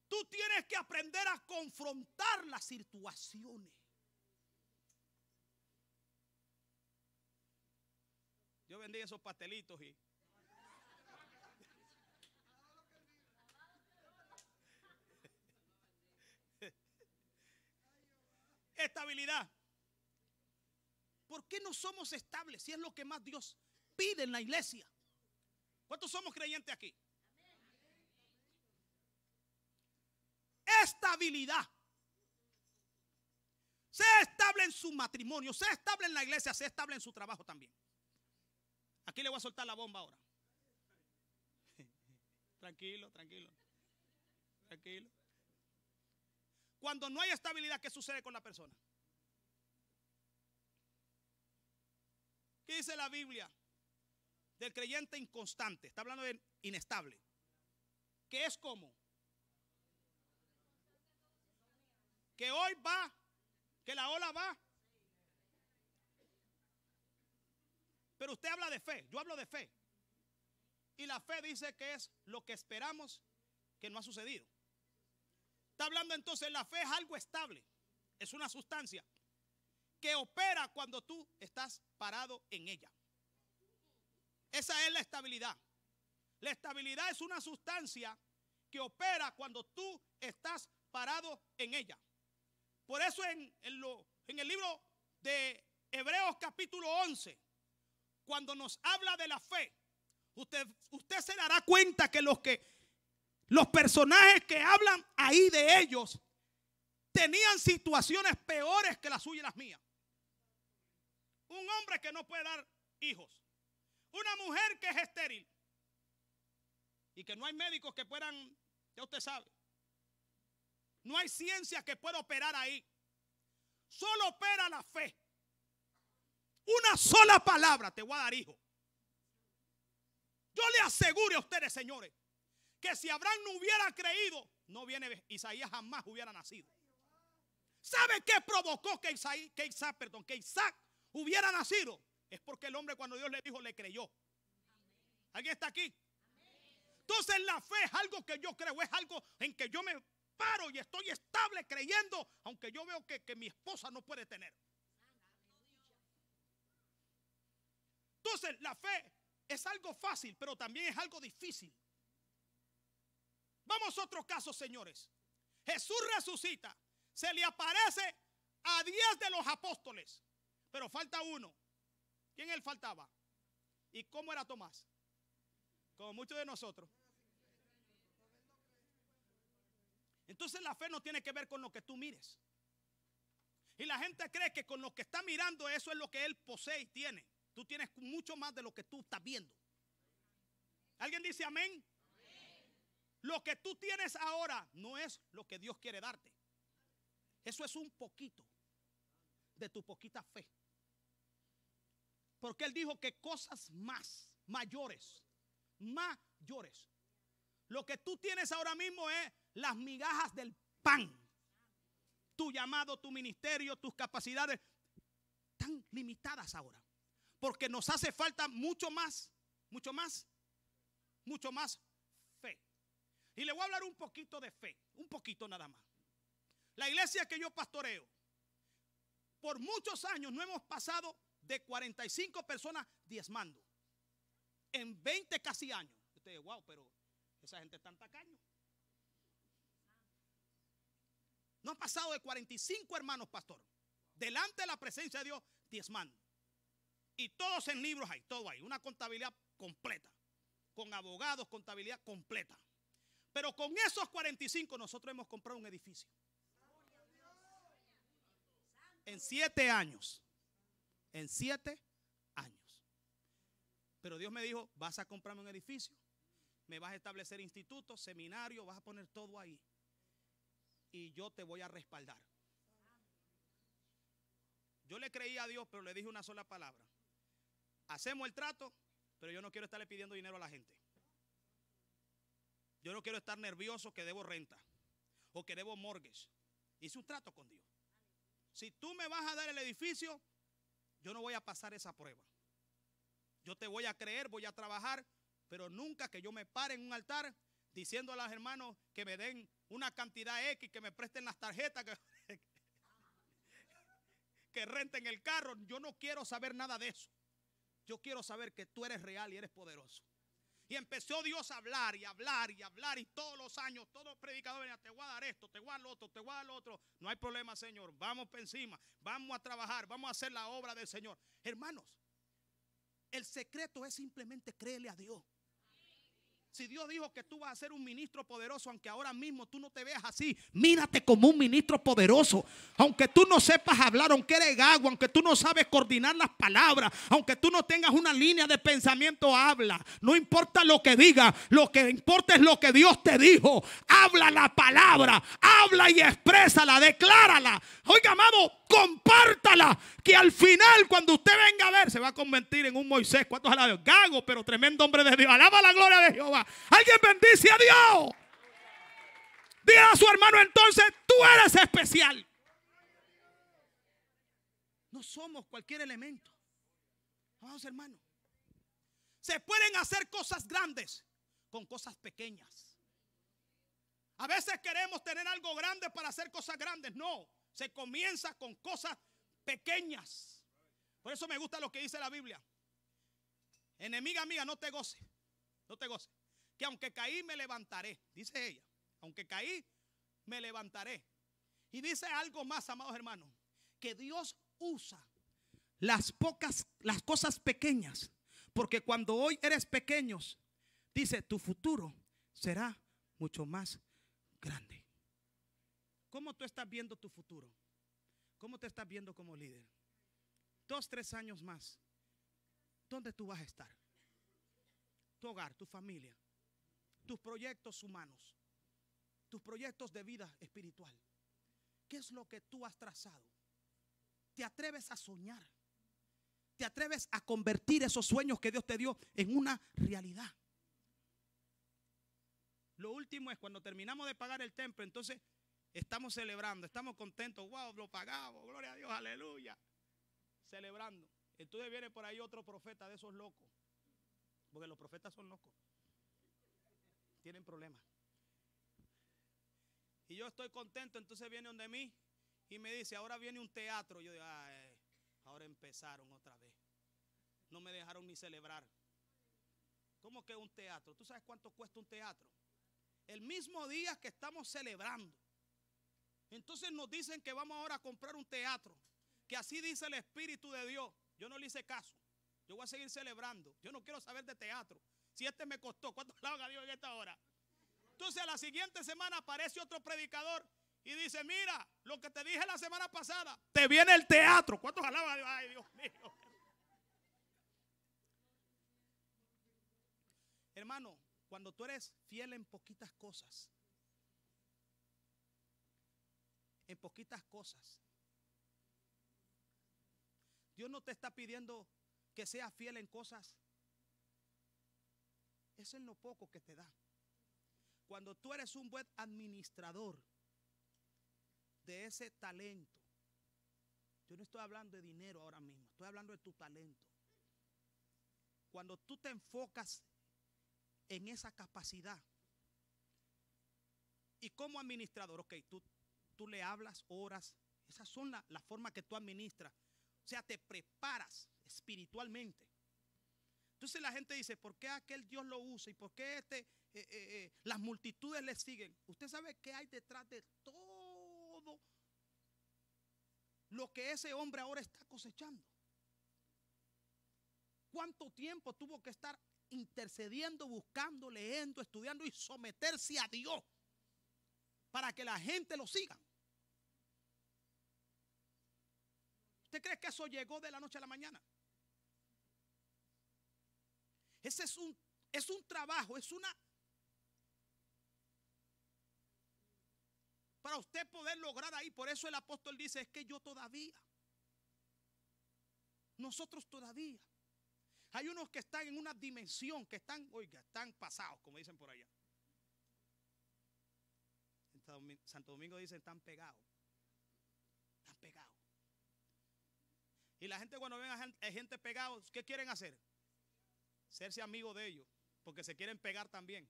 Tú tienes que aprender a confrontar las situaciones. Yo vendí esos pastelitos y. Estabilidad. ¿Por qué no somos estables si es lo que más Dios pide en la iglesia? ¿Cuántos somos creyentes aquí? Estabilidad. Se estable en su matrimonio, se estable en la iglesia, se estable en su trabajo también. Aquí le voy a soltar la bomba ahora. tranquilo, tranquilo. Tranquilo. Cuando no hay estabilidad, ¿qué sucede con la persona? dice la Biblia? Del creyente inconstante. Está hablando de inestable. ¿Qué es como? Que hoy va, que la ola va. Pero usted habla de fe, yo hablo de fe. Y la fe dice que es lo que esperamos que no ha sucedido. Está hablando entonces, la fe es algo estable, es una sustancia que opera cuando tú estás parado en ella. Esa es la estabilidad. La estabilidad es una sustancia que opera cuando tú estás parado en ella. Por eso en, lo, en el libro de Hebreos capítulo 11, cuando nos habla de la fe, usted, usted se dará cuenta que los, que los personajes que hablan ahí de ellos tenían situaciones peores que las suyas y las mías. Un hombre que no puede dar hijos. Una mujer que es estéril. Y que no hay médicos que puedan, ya usted sabe. No hay ciencia que pueda operar ahí. Solo opera la fe. Una sola palabra te va a dar hijo. Yo le aseguro a ustedes, señores, que si Abraham no hubiera creído, no viene Isaías jamás hubiera nacido. ¿Sabe qué provocó que Isaac, que Isaac, perdón, que Isaac hubiera nacido, es porque el hombre cuando Dios le dijo le creyó. ¿Alguien está aquí? Entonces la fe es algo que yo creo, es algo en que yo me paro y estoy estable creyendo, aunque yo veo que, mi esposa no puede tener. Entonces la fe es algo fácil, pero también es algo difícil. Vamos a otro caso, señores. Jesús resucita, se le aparece a diez de los apóstoles. Pero falta uno. ¿Quién él faltaba? ¿Y cómo era Tomás? Como muchos de nosotros. Entonces la fe no tiene que ver con lo que tú mires. Y la gente cree que con lo que está mirando eso es lo que él posee y tiene. Tú tienes mucho más de lo que tú estás viendo. ¿Alguien dice amén? Lo que tú tienes ahora no es lo que Dios quiere darte. Eso es un poquito de tu poquita fe. Porque él dijo que cosas más, mayores, mayores. Lo que tú tienes ahora mismo es las migajas del pan. Tu llamado, tu ministerio, tus capacidades están limitadas ahora. Porque nos hace falta mucho más, mucho más, mucho más fe. Y le voy a hablar un poquito de fe, un poquito nada más. La iglesia que yo pastoreo, por muchos años no hemos pasado de 45 personas diezmando. En 20 casi años. Ustedes, wow, pero esa gente está tan tacaño. No ha pasado de 45 hermanos, pastor. Delante de la presencia de Dios, diezmando. Y todos en libros hay, todo hay. Una contabilidad completa. Con abogados, contabilidad completa. Pero con esos 45 nosotros hemos comprado un edificio. En siete años en siete años. Pero Dios me dijo, vas a comprarme un edificio, me vas a establecer institutos, seminarios, vas a poner todo ahí. Y yo te voy a respaldar. Yo le creí a Dios, pero le dije una sola palabra. Hacemos el trato, pero yo no quiero estarle pidiendo dinero a la gente. Yo no quiero estar nervioso que debo renta o que debo mortgage. Hice un trato con Dios. Si tú me vas a dar el edificio, yo no voy a pasar esa prueba. Yo te voy a creer, voy a trabajar, pero nunca que yo me pare en un altar diciendo a los hermanos que me den una cantidad X, que me presten las tarjetas, que, que renten el carro. Yo no quiero saber nada de eso. Yo quiero saber que tú eres real y eres poderoso. Y empezó Dios a hablar y hablar y hablar. Y todos los años, todos los predicadores, te voy a dar esto, te voy a dar lo otro, te voy a dar lo otro. No hay problema, Señor. Vamos para encima. Vamos a trabajar. Vamos a hacer la obra del Señor. Hermanos, el secreto es simplemente créele a Dios. Si Dios dijo que tú vas a ser un ministro poderoso, aunque ahora mismo tú no te veas así, mírate como un ministro poderoso. Aunque tú no sepas hablar, aunque eres agua, aunque tú no sabes coordinar las palabras, aunque tú no tengas una línea de pensamiento, habla. No importa lo que diga, lo que importa es lo que Dios te dijo. Habla la palabra, habla y exprésala, declárala. Oiga, amado, compártala. Que al final, cuando usted venga a ver, se va a convertir en un Moisés. ¿Cuántos de Gago, pero tremendo hombre de Dios. Alaba la gloria de Jehová. Alguien bendice a Dios. Diga a su hermano entonces, tú eres especial. No somos cualquier elemento. Vamos hermano se pueden hacer cosas grandes con cosas pequeñas. A veces queremos tener algo grande para hacer cosas grandes. No, se comienza con cosas pequeñas. Por eso me gusta lo que dice la Biblia. Enemiga mía, no te goces. No te goces. Que aunque caí, me levantaré. Dice ella. Aunque caí, me levantaré. Y dice algo más, amados hermanos. Que Dios usa las pocas, las cosas pequeñas. Porque cuando hoy eres pequeños, dice, tu futuro será mucho más grande. ¿Cómo tú estás viendo tu futuro? ¿Cómo te estás viendo como líder? Dos, tres años más. ¿Dónde tú vas a estar? Tu hogar, tu familia, tus proyectos humanos, tus proyectos de vida espiritual. ¿Qué es lo que tú has trazado? ¿Te atreves a soñar? ¿Te atreves a convertir esos sueños que Dios te dio en una realidad? Lo último es cuando terminamos de pagar el templo, entonces Estamos celebrando, estamos contentos. Wow, lo pagamos, gloria a Dios, aleluya. Celebrando. Entonces viene por ahí otro profeta de esos locos. Porque los profetas son locos. Tienen problemas. Y yo estoy contento, entonces viene de mí y me dice, ahora viene un teatro. Yo digo, Ay, ahora empezaron otra vez. No me dejaron ni celebrar. ¿Cómo que un teatro? ¿Tú sabes cuánto cuesta un teatro? El mismo día que estamos celebrando, entonces nos dicen que vamos ahora a comprar un teatro, que así dice el Espíritu de Dios. Yo no le hice caso. Yo voy a seguir celebrando. Yo no quiero saber de teatro. Si este me costó, ¿cuánto le Dios en esta hora? Entonces a la siguiente semana aparece otro predicador y dice, mira, lo que te dije la semana pasada, te viene el teatro. ¿Cuántos alaban a Dios? Ay, Dios mío. Hermano, cuando tú eres fiel en poquitas cosas, en poquitas cosas. Dios no te está pidiendo que seas fiel en cosas. Eso es lo poco que te da. Cuando tú eres un buen administrador de ese talento, yo no estoy hablando de dinero ahora mismo, estoy hablando de tu talento. Cuando tú te enfocas en esa capacidad, y como administrador, ok, tú tú le hablas, oras. Esas son las la formas que tú administras. O sea, te preparas espiritualmente. Entonces la gente dice, ¿por qué aquel Dios lo usa y por qué este, eh, eh, eh, las multitudes le siguen? Usted sabe qué hay detrás de todo lo que ese hombre ahora está cosechando. ¿Cuánto tiempo tuvo que estar intercediendo, buscando, leyendo, estudiando y someterse a Dios para que la gente lo siga? ¿Usted cree que eso llegó de la noche a la mañana? Ese es un, es un trabajo, es una... Para usted poder lograr ahí, por eso el apóstol dice, es que yo todavía, nosotros todavía, hay unos que están en una dimensión, que están, oiga, están pasados, como dicen por allá. Santo Domingo dice, están pegados. Están pegados. Y la gente cuando ven a gente pegado, ¿qué quieren hacer? Serse amigo de ellos, porque se quieren pegar también.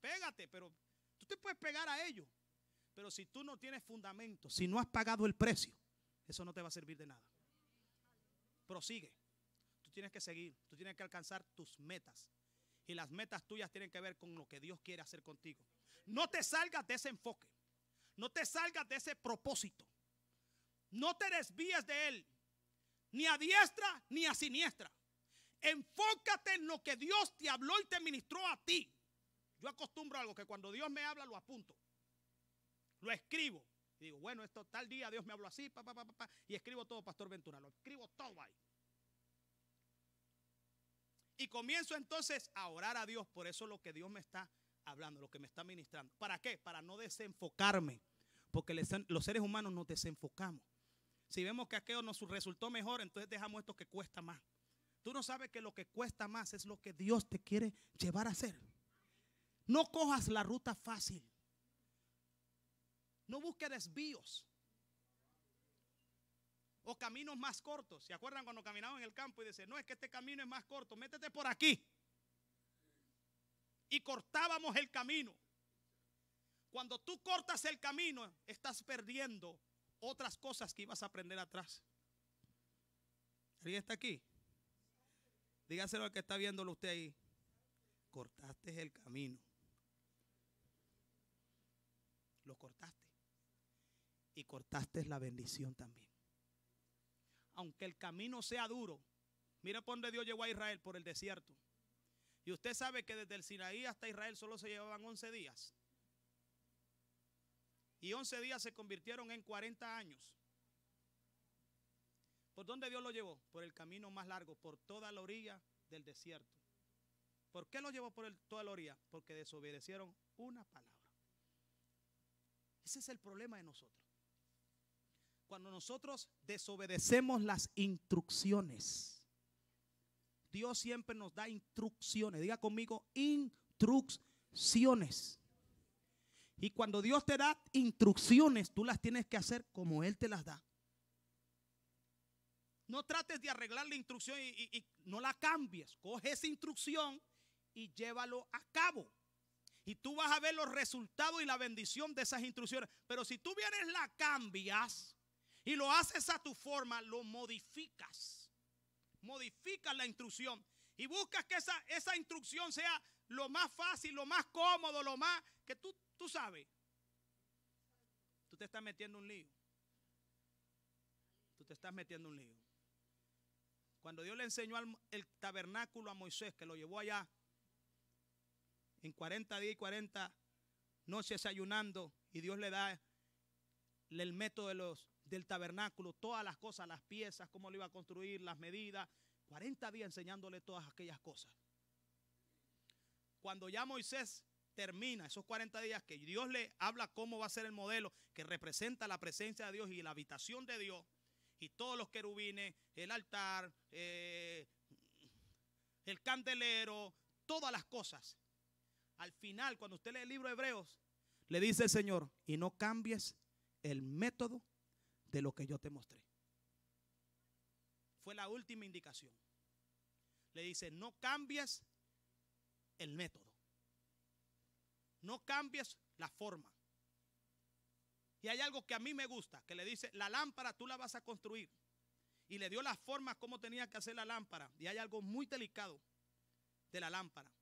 Pégate, pero tú te puedes pegar a ellos. Pero si tú no tienes fundamento, si no has pagado el precio, eso no te va a servir de nada. Prosigue. Tú tienes que seguir, tú tienes que alcanzar tus metas. Y las metas tuyas tienen que ver con lo que Dios quiere hacer contigo. No te salgas de ese enfoque. No te salgas de ese propósito. No te desvíes de él ni a diestra ni a siniestra. Enfócate en lo que Dios te habló y te ministró a ti. Yo acostumbro algo que cuando Dios me habla lo apunto, lo escribo. digo, bueno, esto tal día Dios me habló así, papá, papá, y escribo todo, Pastor Ventura, lo escribo todo ahí. Y comienzo entonces a orar a Dios por eso lo que Dios me está hablando, lo que me está ministrando. ¿Para qué? Para no desenfocarme, porque los seres humanos nos desenfocamos. Si vemos que aquello nos resultó mejor, entonces dejamos esto que cuesta más. Tú no sabes que lo que cuesta más es lo que Dios te quiere llevar a hacer. No cojas la ruta fácil. No busques desvíos o caminos más cortos. ¿Se acuerdan cuando caminaban en el campo y decían, no, es que este camino es más corto, métete por aquí? Y cortábamos el camino. Cuando tú cortas el camino, estás perdiendo otras cosas que ibas a aprender atrás. ¿Alguien está aquí? Dígaselo al que está viéndolo usted ahí. Cortaste el camino. Lo cortaste. Y cortaste la bendición también. Aunque el camino sea duro, mira por donde Dios llevó a Israel, por el desierto. Y usted sabe que desde el Sinaí hasta Israel solo se llevaban 11 días. Y 11 días se convirtieron en 40 años. ¿Por dónde Dios lo llevó? Por el camino más largo, por toda la orilla del desierto. ¿Por qué lo llevó por toda la orilla? Porque desobedecieron una palabra. Ese es el problema de nosotros. Cuando nosotros desobedecemos las instrucciones, Dios siempre nos da instrucciones. Diga conmigo, instrucciones. Y cuando Dios te da instrucciones, tú las tienes que hacer como Él te las da. No trates de arreglar la instrucción y, no la cambies. Coge esa instrucción y llévalo a cabo. Y tú vas a ver los resultados y la bendición de esas instrucciones. Pero si tú vienes, la cambias y lo haces a tu forma, lo modificas. Modificas la instrucción y buscas que esa, esa instrucción sea lo más fácil, lo más cómodo, lo más que tú tú sabes, tú te estás metiendo un lío. Tú te estás metiendo un lío. Cuando Dios le enseñó el tabernáculo a Moisés, que lo llevó allá, en 40 días y 40 noches ayunando, y Dios le da el método de los, del tabernáculo, todas las cosas, las piezas, cómo lo iba a construir, las medidas, 40 días enseñándole todas aquellas cosas. Cuando ya Moisés Termina esos 40 días que Dios le habla cómo va a ser el modelo que representa la presencia de Dios y la habitación de Dios y todos los querubines, el altar, eh, el candelero, todas las cosas. Al final, cuando usted lee el libro de Hebreos, le dice el Señor, y no cambies el método de lo que yo te mostré. Fue la última indicación. Le dice, no cambies el método. No cambies la forma. Y hay algo que a mí me gusta, que le dice, la lámpara tú la vas a construir. Y le dio la forma como tenía que hacer la lámpara. Y hay algo muy delicado de la lámpara.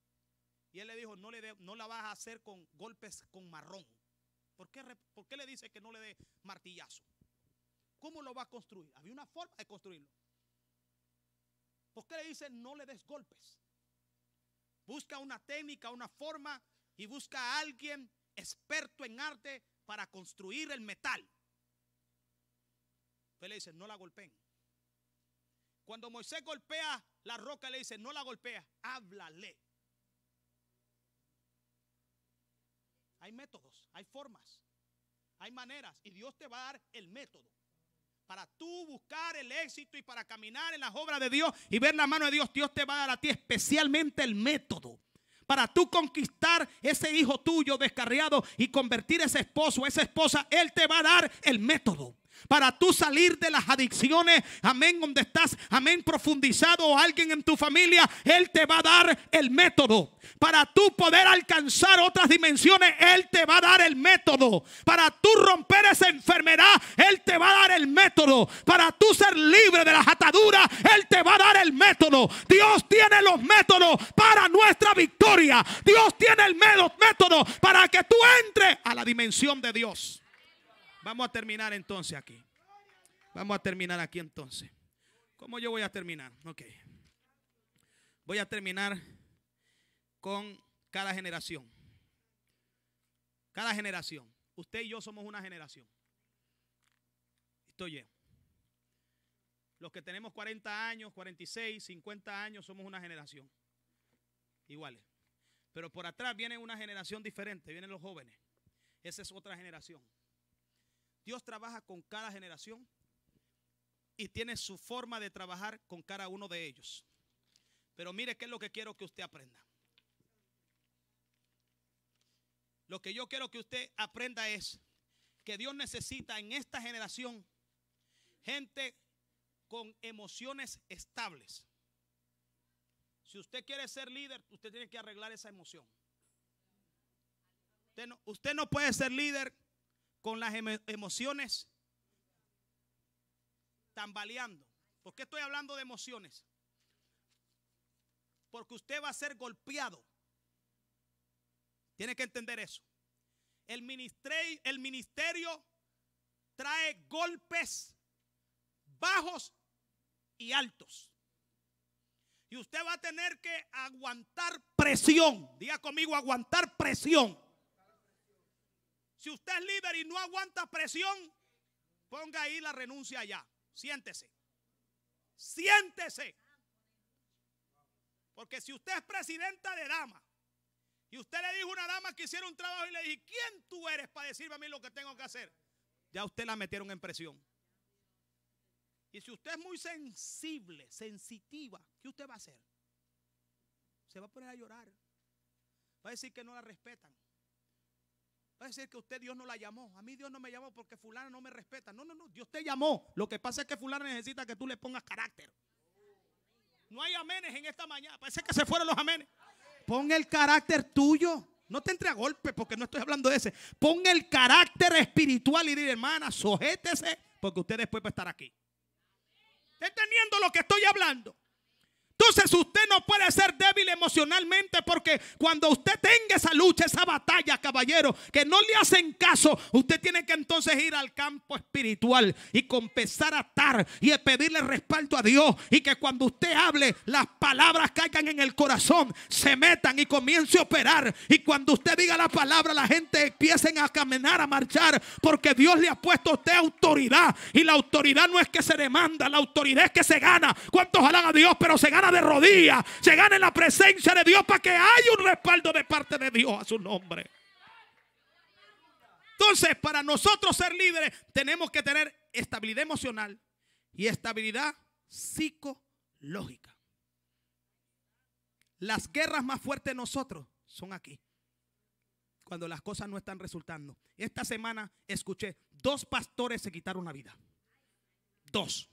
Y él le dijo, no, le no la vas a hacer con golpes con marrón. ¿Por qué, ¿Por qué le dice que no le dé martillazo? ¿Cómo lo va a construir? Había una forma de construirlo. ¿Por qué le dice no le des golpes? Busca una técnica, una forma y busca a alguien experto en arte para construir el metal. Usted le dice, no la golpeen. Cuando Moisés golpea la roca, le dice, no la golpea, háblale. Hay métodos, hay formas, hay maneras y Dios te va a dar el método para tú buscar el éxito y para caminar en las obras de Dios y ver la mano de Dios. Dios te va a dar a ti especialmente el método para tú conquistar ese hijo tuyo descarriado y convertir ese esposo, esa esposa, Él te va a dar el método. Para tú salir de las adicciones, amén, donde estás, amén, profundizado o alguien en tu familia, Él te va a dar el método. Para tú poder alcanzar otras dimensiones, Él te va a dar el método. Para tú romper esa enfermedad, Él te va a dar el método. Para tú ser libre de las ataduras, Él te va a dar el método. Dios tiene los métodos para nuestra victoria. Dios tiene el método para que tú entres a la dimensión de Dios. Vamos a terminar entonces aquí. Vamos a terminar aquí entonces. ¿Cómo yo voy a terminar? Ok. Voy a terminar con cada generación. Cada generación. Usted y yo somos una generación. Estoy yo. Los que tenemos 40 años, 46, 50 años, somos una generación. Iguales. Pero por atrás viene una generación diferente, vienen los jóvenes. Esa es otra generación. Dios trabaja con cada generación y tiene su forma de trabajar con cada uno de ellos. Pero mire qué es lo que quiero que usted aprenda. Lo que yo quiero que usted aprenda es que Dios necesita en esta generación gente con emociones estables. Si usted quiere ser líder, usted tiene que arreglar esa emoción. Usted no, usted no puede ser líder con las emociones tambaleando. ¿Por qué estoy hablando de emociones? Porque usted va a ser golpeado. Tiene que entender eso. El ministerio, el ministerio trae golpes bajos y altos. Y usted va a tener que aguantar presión. Diga conmigo, aguantar presión. Si usted es líder y no aguanta presión, ponga ahí la renuncia ya. Siéntese. Siéntese. Porque si usted es presidenta de dama y usted le dijo a una dama que hiciera un trabajo y le dije, ¿quién tú eres para decirme a mí lo que tengo que hacer? Ya usted la metieron en presión. Y si usted es muy sensible, sensitiva, ¿qué usted va a hacer? Se va a poner a llorar. Va a decir que no la respetan. Va a decir que usted Dios no la llamó. A mí Dios no me llamó porque fulana no me respeta. No, no, no. Dios te llamó. Lo que pasa es que fulana necesita que tú le pongas carácter. No hay amenes en esta mañana. Parece que se fueron los amenes. Pon el carácter tuyo. No te entre a golpe porque no estoy hablando de ese. Pon el carácter espiritual y dile, hermana, sojétese porque usted después va a estar aquí. ¿Está entendiendo lo que estoy hablando? Entonces usted no puede ser débil emocionalmente porque cuando usted tenga esa lucha, esa batalla, caballero, que no le hacen caso, usted tiene que entonces ir al campo espiritual y comenzar a atar y a pedirle respaldo a Dios y que cuando usted hable las palabras caigan en el corazón, se metan y comience a operar y cuando usted diga la palabra la gente empiecen a caminar, a marchar porque Dios le ha puesto a usted autoridad y la autoridad no es que se demanda, la autoridad es que se gana. ¿Cuántos jalan a Dios pero se gana? de rodillas, se en la presencia de Dios para que haya un respaldo de parte de Dios a su nombre. Entonces, para nosotros ser líderes, tenemos que tener estabilidad emocional y estabilidad psicológica. Las guerras más fuertes de nosotros son aquí, cuando las cosas no están resultando. Esta semana escuché, dos pastores se quitaron la vida. Dos.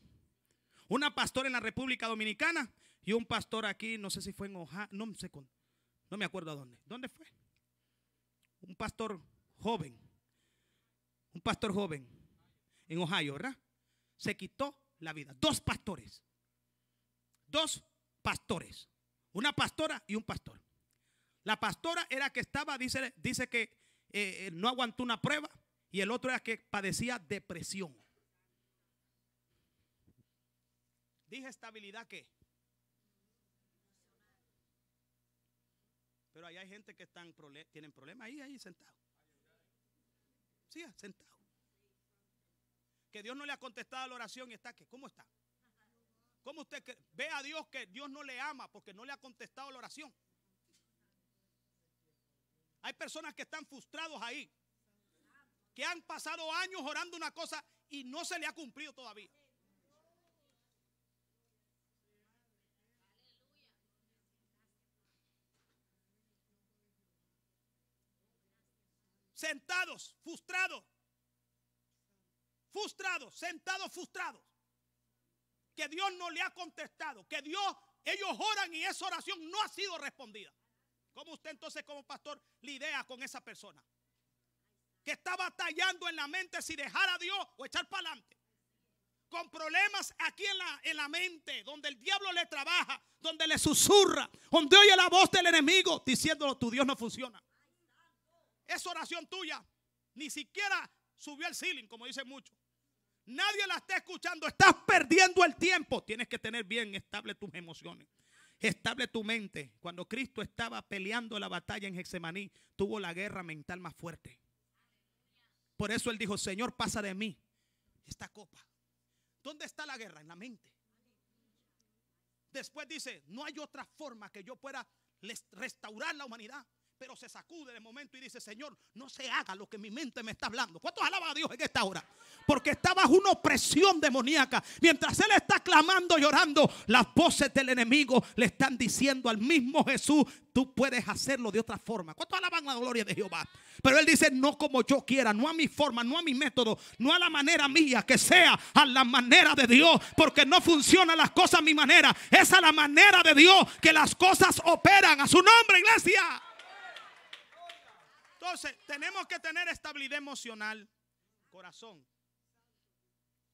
Una pastora en la República Dominicana y un pastor aquí, no sé si fue en Ohio, no sé, no me acuerdo a dónde. ¿Dónde fue? Un pastor joven, un pastor joven en Ohio, ¿verdad? Se quitó la vida. Dos pastores, dos pastores, una pastora y un pastor. La pastora era que estaba, dice, dice que eh, eh, no aguantó una prueba y el otro era que padecía depresión. Dije estabilidad que Pero ahí hay gente que están, tienen problemas ahí, ahí sentado Sí, ah, sentado. Que Dios no le ha contestado la oración y está que, ¿cómo está? ¿Cómo usted ve a Dios que Dios no le ama porque no le ha contestado la oración? Hay personas que están frustrados ahí, que han pasado años orando una cosa y no se le ha cumplido todavía. sentados, frustrados. Frustrados, sentados, frustrados. Que Dios no le ha contestado, que Dios, ellos oran y esa oración no ha sido respondida. ¿Cómo usted entonces como pastor lidia con esa persona? Que está batallando en la mente si dejar a Dios o echar para adelante. Con problemas aquí en la, en la mente, donde el diablo le trabaja, donde le susurra, donde oye la voz del enemigo diciéndolo, tu Dios no funciona. Es oración tuya ni siquiera subió al ceiling, como dicen muchos. Nadie la está escuchando. Estás perdiendo el tiempo. Tienes que tener bien estable tus emociones. Estable tu mente. Cuando Cristo estaba peleando la batalla en Getsemaní, tuvo la guerra mental más fuerte. Por eso él dijo, Señor, pasa de mí esta copa. ¿Dónde está la guerra? En la mente. Después dice, no hay otra forma que yo pueda restaurar la humanidad pero se sacude en el momento y dice, Señor, no se haga lo que mi mente me está hablando. ¿Cuántos alaban a Dios en esta hora? Porque está bajo una opresión demoníaca. Mientras Él está clamando, llorando, las voces del enemigo le están diciendo al mismo Jesús, tú puedes hacerlo de otra forma. ¿Cuántos alaban la gloria de Jehová? Pero Él dice, no como yo quiera, no a mi forma, no a mi método, no a la manera mía, que sea a la manera de Dios, porque no funcionan las cosas a mi manera, es a la manera de Dios que las cosas operan a su nombre, iglesia. Entonces, tenemos que tener estabilidad emocional, corazón.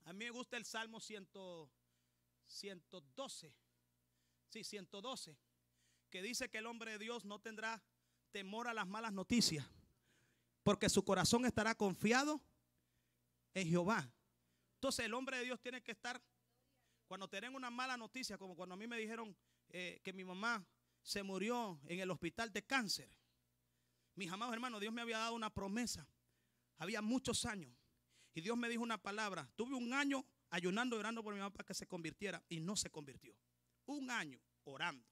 A mí me gusta el Salmo 112. Sí, 112. Que dice que el hombre de Dios no tendrá temor a las malas noticias. Porque su corazón estará confiado en Jehová. Entonces el hombre de Dios tiene que estar, cuando tienen una mala noticia, como cuando a mí me dijeron eh, que mi mamá se murió en el hospital de cáncer. Mis amados hermanos, Dios me había dado una promesa. Había muchos años. Y Dios me dijo una palabra. Tuve un año ayunando, y orando por mi mamá para que se convirtiera. Y no se convirtió. Un año orando.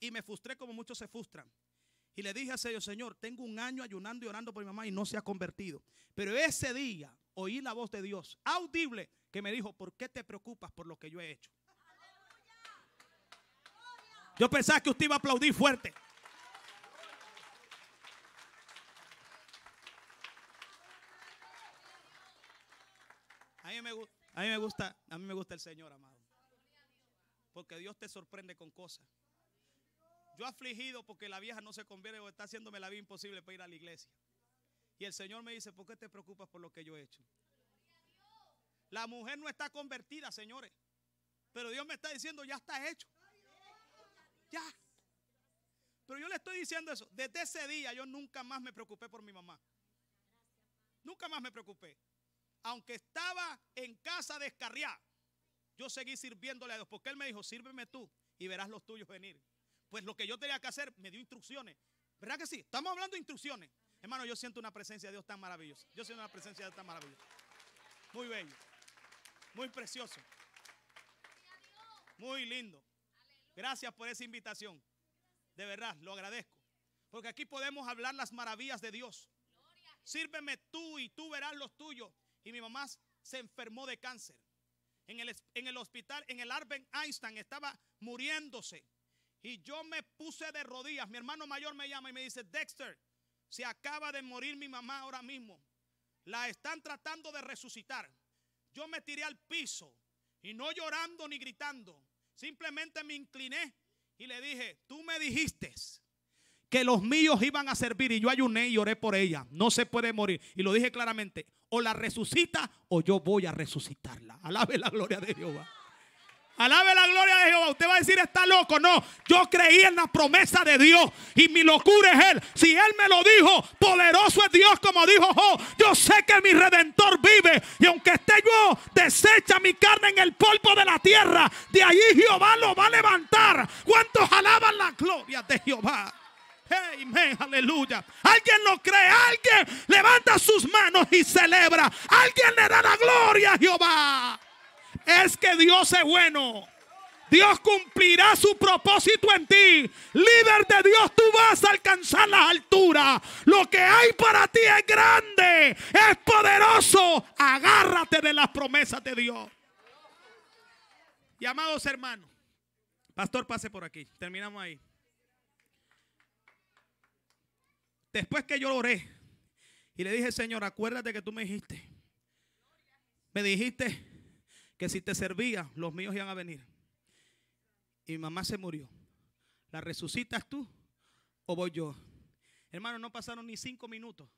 Y me frustré como muchos se frustran. Y le dije a Dios, Señor, tengo un año ayunando y orando por mi mamá y no se ha convertido. Pero ese día oí la voz de Dios, audible, que me dijo, ¿por qué te preocupas por lo que yo he hecho? Yo pensaba que usted iba a aplaudir fuerte. A mí me gusta, a mí me gusta el Señor, amado. Porque Dios te sorprende con cosas. Yo afligido porque la vieja no se convierte, o está haciéndome la vida imposible para ir a la iglesia. Y el Señor me dice, ¿por qué te preocupas por lo que yo he hecho? La mujer no está convertida, señores. Pero Dios me está diciendo, ya está hecho. Ya. Pero yo le estoy diciendo eso. Desde ese día yo nunca más me preocupé por mi mamá. Nunca más me preocupé aunque estaba en casa de descarriada, yo seguí sirviéndole a Dios, porque Él me dijo, sírveme tú y verás los tuyos venir. Pues lo que yo tenía que hacer, me dio instrucciones. ¿Verdad que sí? Estamos hablando de instrucciones. Hermano, yo siento una presencia de Dios tan maravillosa. Yo siento una presencia de Dios tan maravillosa. Muy bello. Muy precioso. Muy lindo. Gracias por esa invitación. De verdad, lo agradezco. Porque aquí podemos hablar las maravillas de Dios. Sírveme tú y tú verás los tuyos. Y mi mamá se enfermó de cáncer. En el, hospital, en el Arben Einstein, estaba muriéndose. Y yo me puse de rodillas. Mi hermano mayor me llama y me dice, Dexter, se acaba de morir mi mamá ahora mismo. La están tratando de resucitar. Yo me tiré al piso y no llorando ni gritando. Simplemente me incliné y le dije, tú me dijiste que los míos iban a servir y yo ayuné y oré por ella. No se puede morir. Y lo dije claramente, o la resucita o yo voy a resucitarla. Alabe la gloria de Jehová. Alabe la gloria de Jehová. Usted va a decir, está loco. No, yo creí en la promesa de Dios. Y mi locura es Él. Si Él me lo dijo, poderoso es Dios, como dijo Yo sé que mi redentor vive. Y aunque esté yo, desecha mi carne en el polvo de la tierra. De allí Jehová lo va a levantar. ¿Cuántos alaban la gloria de Jehová? aleluya. Alguien lo cree, alguien levanta sus manos y celebra. Alguien le da la gloria a Jehová. Es que Dios es bueno. Dios cumplirá su propósito en ti. Líder de Dios, tú vas a alcanzar las alturas. Lo que hay para ti es grande, es poderoso. Agárrate de las promesas de Dios. Y amados hermanos, pastor, pase por aquí. Terminamos ahí. Después que yo oré y le dije, Señor, acuérdate que tú me dijiste. Me dijiste que si te servía, los míos iban a venir. Y mi mamá se murió. ¿La resucitas tú o voy yo? Hermano, no pasaron ni cinco minutos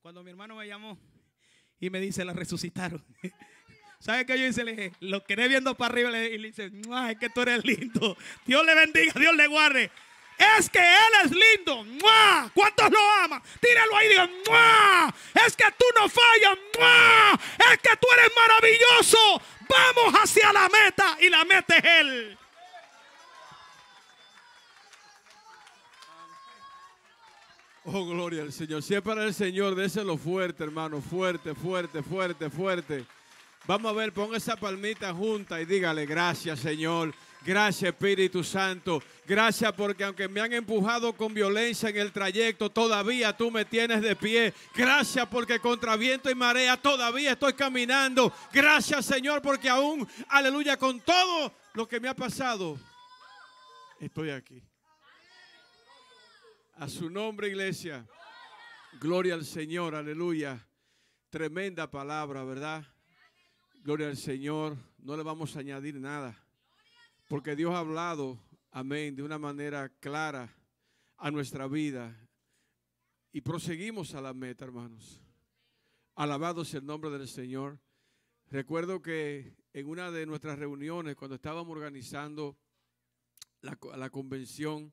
cuando mi hermano me llamó y me dice, la resucitaron. ¿Sabes qué yo hice? Le dije, lo quedé viendo para arriba y le dije, ay que tú eres lindo. Dios le bendiga, Dios le guarde es que Él es lindo. ¿Cuántos lo aman? Tíralo ahí y digan, es que tú no fallas. Es que tú eres maravilloso. Vamos hacia la meta y la meta es Él. Oh, gloria al Señor. Si es para el Señor, déselo fuerte, hermano. Fuerte, fuerte, fuerte, fuerte. Vamos a ver, ponga esa palmita junta y dígale gracias, Señor. Gracias Espíritu Santo. Gracias porque aunque me han empujado con violencia en el trayecto, todavía tú me tienes de pie. Gracias porque contra viento y marea todavía estoy caminando. Gracias Señor porque aún, aleluya, con todo lo que me ha pasado, estoy aquí. A su nombre, iglesia. Gloria al Señor, aleluya. Tremenda palabra, ¿verdad? Gloria al Señor. No le vamos a añadir nada. Porque Dios ha hablado, amén, de una manera clara a nuestra vida. Y proseguimos a la meta, hermanos. Alabado sea el nombre del Señor. Recuerdo que en una de nuestras reuniones, cuando estábamos organizando la, convención,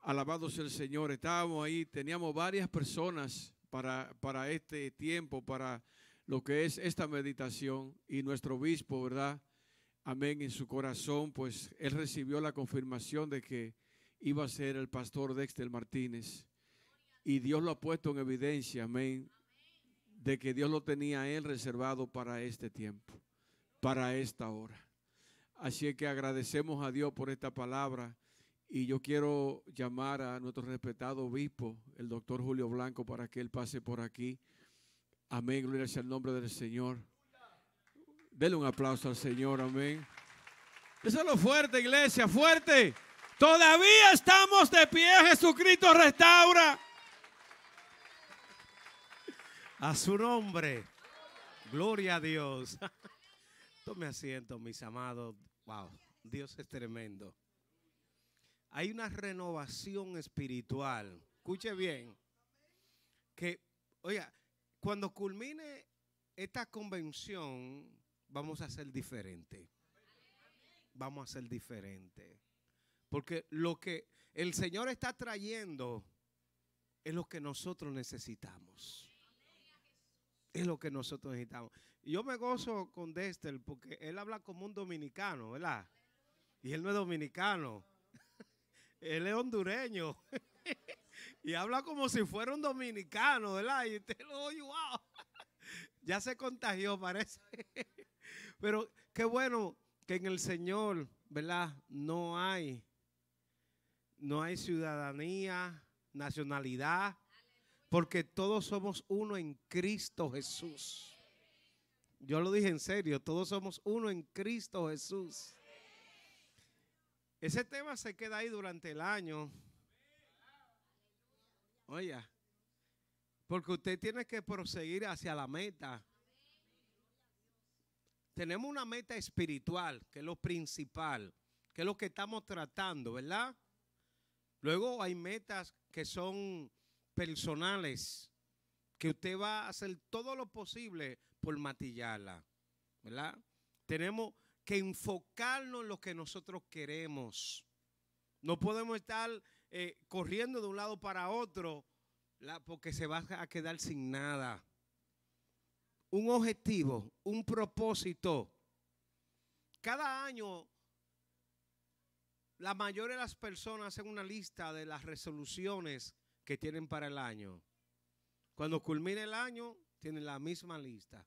alabado sea el Señor, estábamos ahí, teníamos varias personas para, para este tiempo, para lo que es esta meditación y nuestro obispo, ¿verdad? amén, en su corazón, pues él recibió la confirmación de que iba a ser el pastor Dexter Martínez. Y Dios lo ha puesto en evidencia, amén, de que Dios lo tenía a él reservado para este tiempo, para esta hora. Así que agradecemos a Dios por esta palabra y yo quiero llamar a nuestro respetado obispo, el doctor Julio Blanco, para que él pase por aquí. Amén, gloria sea el nombre del Señor. Dele un aplauso al Señor, amén. Eso es lo fuerte, iglesia, fuerte. Todavía estamos de pie, Jesucristo restaura. A su nombre. Gloria a Dios. Tome asiento, mis amados. Wow, Dios es tremendo. Hay una renovación espiritual. Escuche bien. Que, oiga, cuando culmine esta convención, vamos a ser diferente. Vamos a ser diferente. Porque lo que el Señor está trayendo es lo que nosotros necesitamos. Es lo que nosotros necesitamos. Yo me gozo con Destel porque él habla como un dominicano, ¿verdad? Y él no es dominicano. él es hondureño. y habla como si fuera un dominicano, ¿verdad? Y usted lo oye, wow. ya se contagió, parece. Pero qué bueno que en el Señor, ¿verdad? No hay, no hay ciudadanía, nacionalidad, porque todos somos uno en Cristo Jesús. Yo lo dije en serio, todos somos uno en Cristo Jesús. Ese tema se queda ahí durante el año. Oye, porque usted tiene que proseguir hacia la meta tenemos una meta espiritual, que es lo principal, que es lo que estamos tratando, ¿verdad? Luego hay metas que son personales, que usted va a hacer todo lo posible por matillarla, ¿verdad? Tenemos que enfocarnos en lo que nosotros queremos. No podemos estar eh, corriendo de un lado para otro porque se va a quedar sin nada un objetivo, un propósito. Cada año, la mayoría de las personas hacen una lista de las resoluciones que tienen para el año. Cuando culmina el año, tienen la misma lista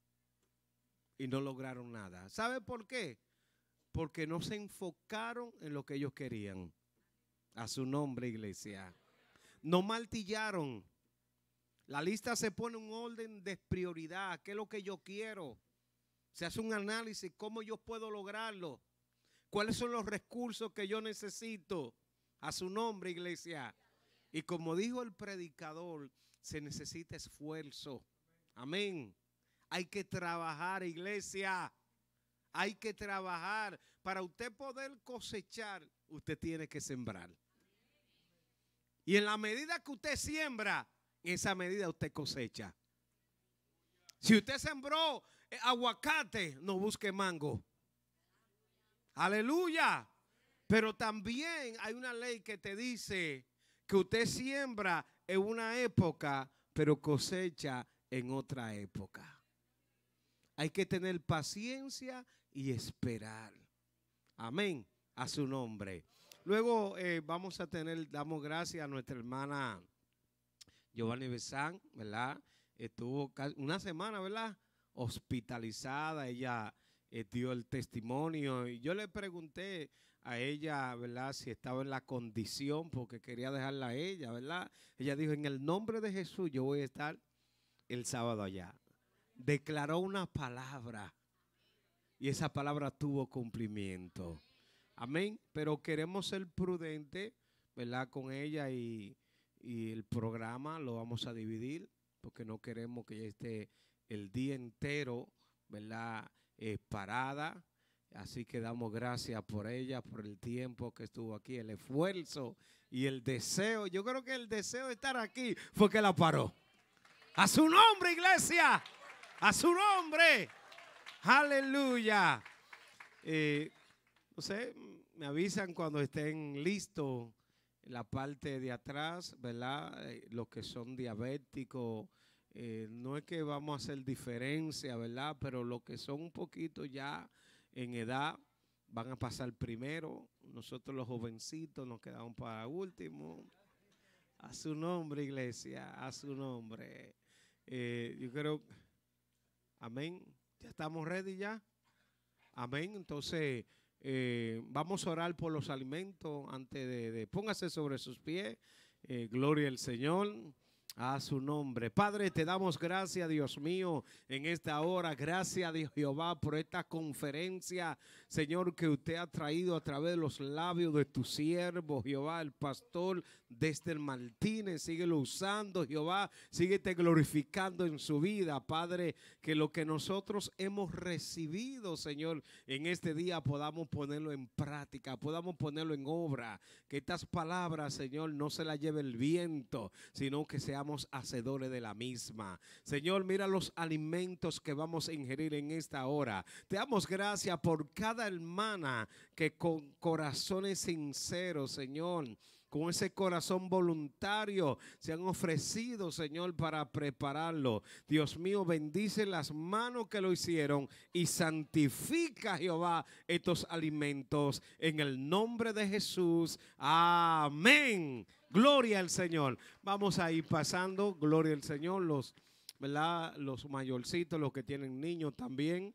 y no lograron nada. ¿Sabe por qué? Porque no se enfocaron en lo que ellos querían. A su nombre, iglesia. No martillaron. La lista se pone un orden de prioridad. ¿Qué es lo que yo quiero? Se hace un análisis, cómo yo puedo lograrlo. ¿Cuáles son los recursos que yo necesito? A su nombre, iglesia. Y como dijo el predicador, se necesita esfuerzo. Amén. Hay que trabajar, iglesia. Hay que trabajar. Para usted poder cosechar, usted tiene que sembrar. Y en la medida que usted siembra, en esa medida usted cosecha. Si usted sembró eh, aguacate, no busque mango. Aleluya. Pero también hay una ley que te dice que usted siembra en una época, pero cosecha en otra época. Hay que tener paciencia y esperar. Amén. A su nombre. Luego eh, vamos a tener, damos gracias a nuestra hermana Giovanni Besán, ¿verdad? Estuvo una semana, ¿verdad? Hospitalizada, ella eh, dio el testimonio y yo le pregunté a ella, ¿verdad? Si estaba en la condición, porque quería dejarla a ella, ¿verdad? Ella dijo, en el nombre de Jesús yo voy a estar el sábado allá. Declaró una palabra y esa palabra tuvo cumplimiento. Amén. Pero queremos ser prudentes, ¿verdad? Con ella y y el programa lo vamos a dividir porque no queremos que ya esté el día entero, ¿verdad? Eh, parada. Así que damos gracias por ella, por el tiempo que estuvo aquí, el esfuerzo y el deseo. Yo creo que el deseo de estar aquí fue que la paró. A su nombre, iglesia. A su nombre. Aleluya. Eh, no sé, me avisan cuando estén listos la parte de atrás, ¿verdad? Eh, los que son diabéticos, eh, no es que vamos a hacer diferencia, ¿verdad? Pero los que son un poquito ya en edad van a pasar primero. Nosotros los jovencitos nos quedamos para último. A su nombre, iglesia, a su nombre. Eh, yo creo, amén. Ya estamos ready ya. Amén. Entonces... Eh, vamos a orar por los alimentos antes de, póngase sobre sus pies. Eh, gloria al Señor a su nombre. Padre, te damos gracias, Dios mío, en esta hora. Gracias, Dios Jehová, por esta conferencia, Señor, que usted ha traído a través de los labios de tu siervo, Jehová, el pastor desde el este Martínez. Síguelo usando, Jehová. Síguete glorificando en su vida, Padre. Que lo que nosotros hemos recibido, Señor, en este día podamos ponerlo en práctica, podamos ponerlo en obra. Que estas palabras, Señor, no se las lleve el viento, sino que sea hacedores de la misma. Señor, mira los alimentos que vamos a ingerir en esta hora. Te damos gracias por cada hermana que con corazones sinceros, Señor, con ese corazón voluntario se han ofrecido, Señor, para prepararlo. Dios mío, bendice las manos que lo hicieron y santifica, Jehová, estos alimentos en el nombre de Jesús. Amén. Gloria al Señor. Vamos a ir pasando. Gloria al Señor. Los, ¿verdad? los mayorcitos, los que tienen niños también.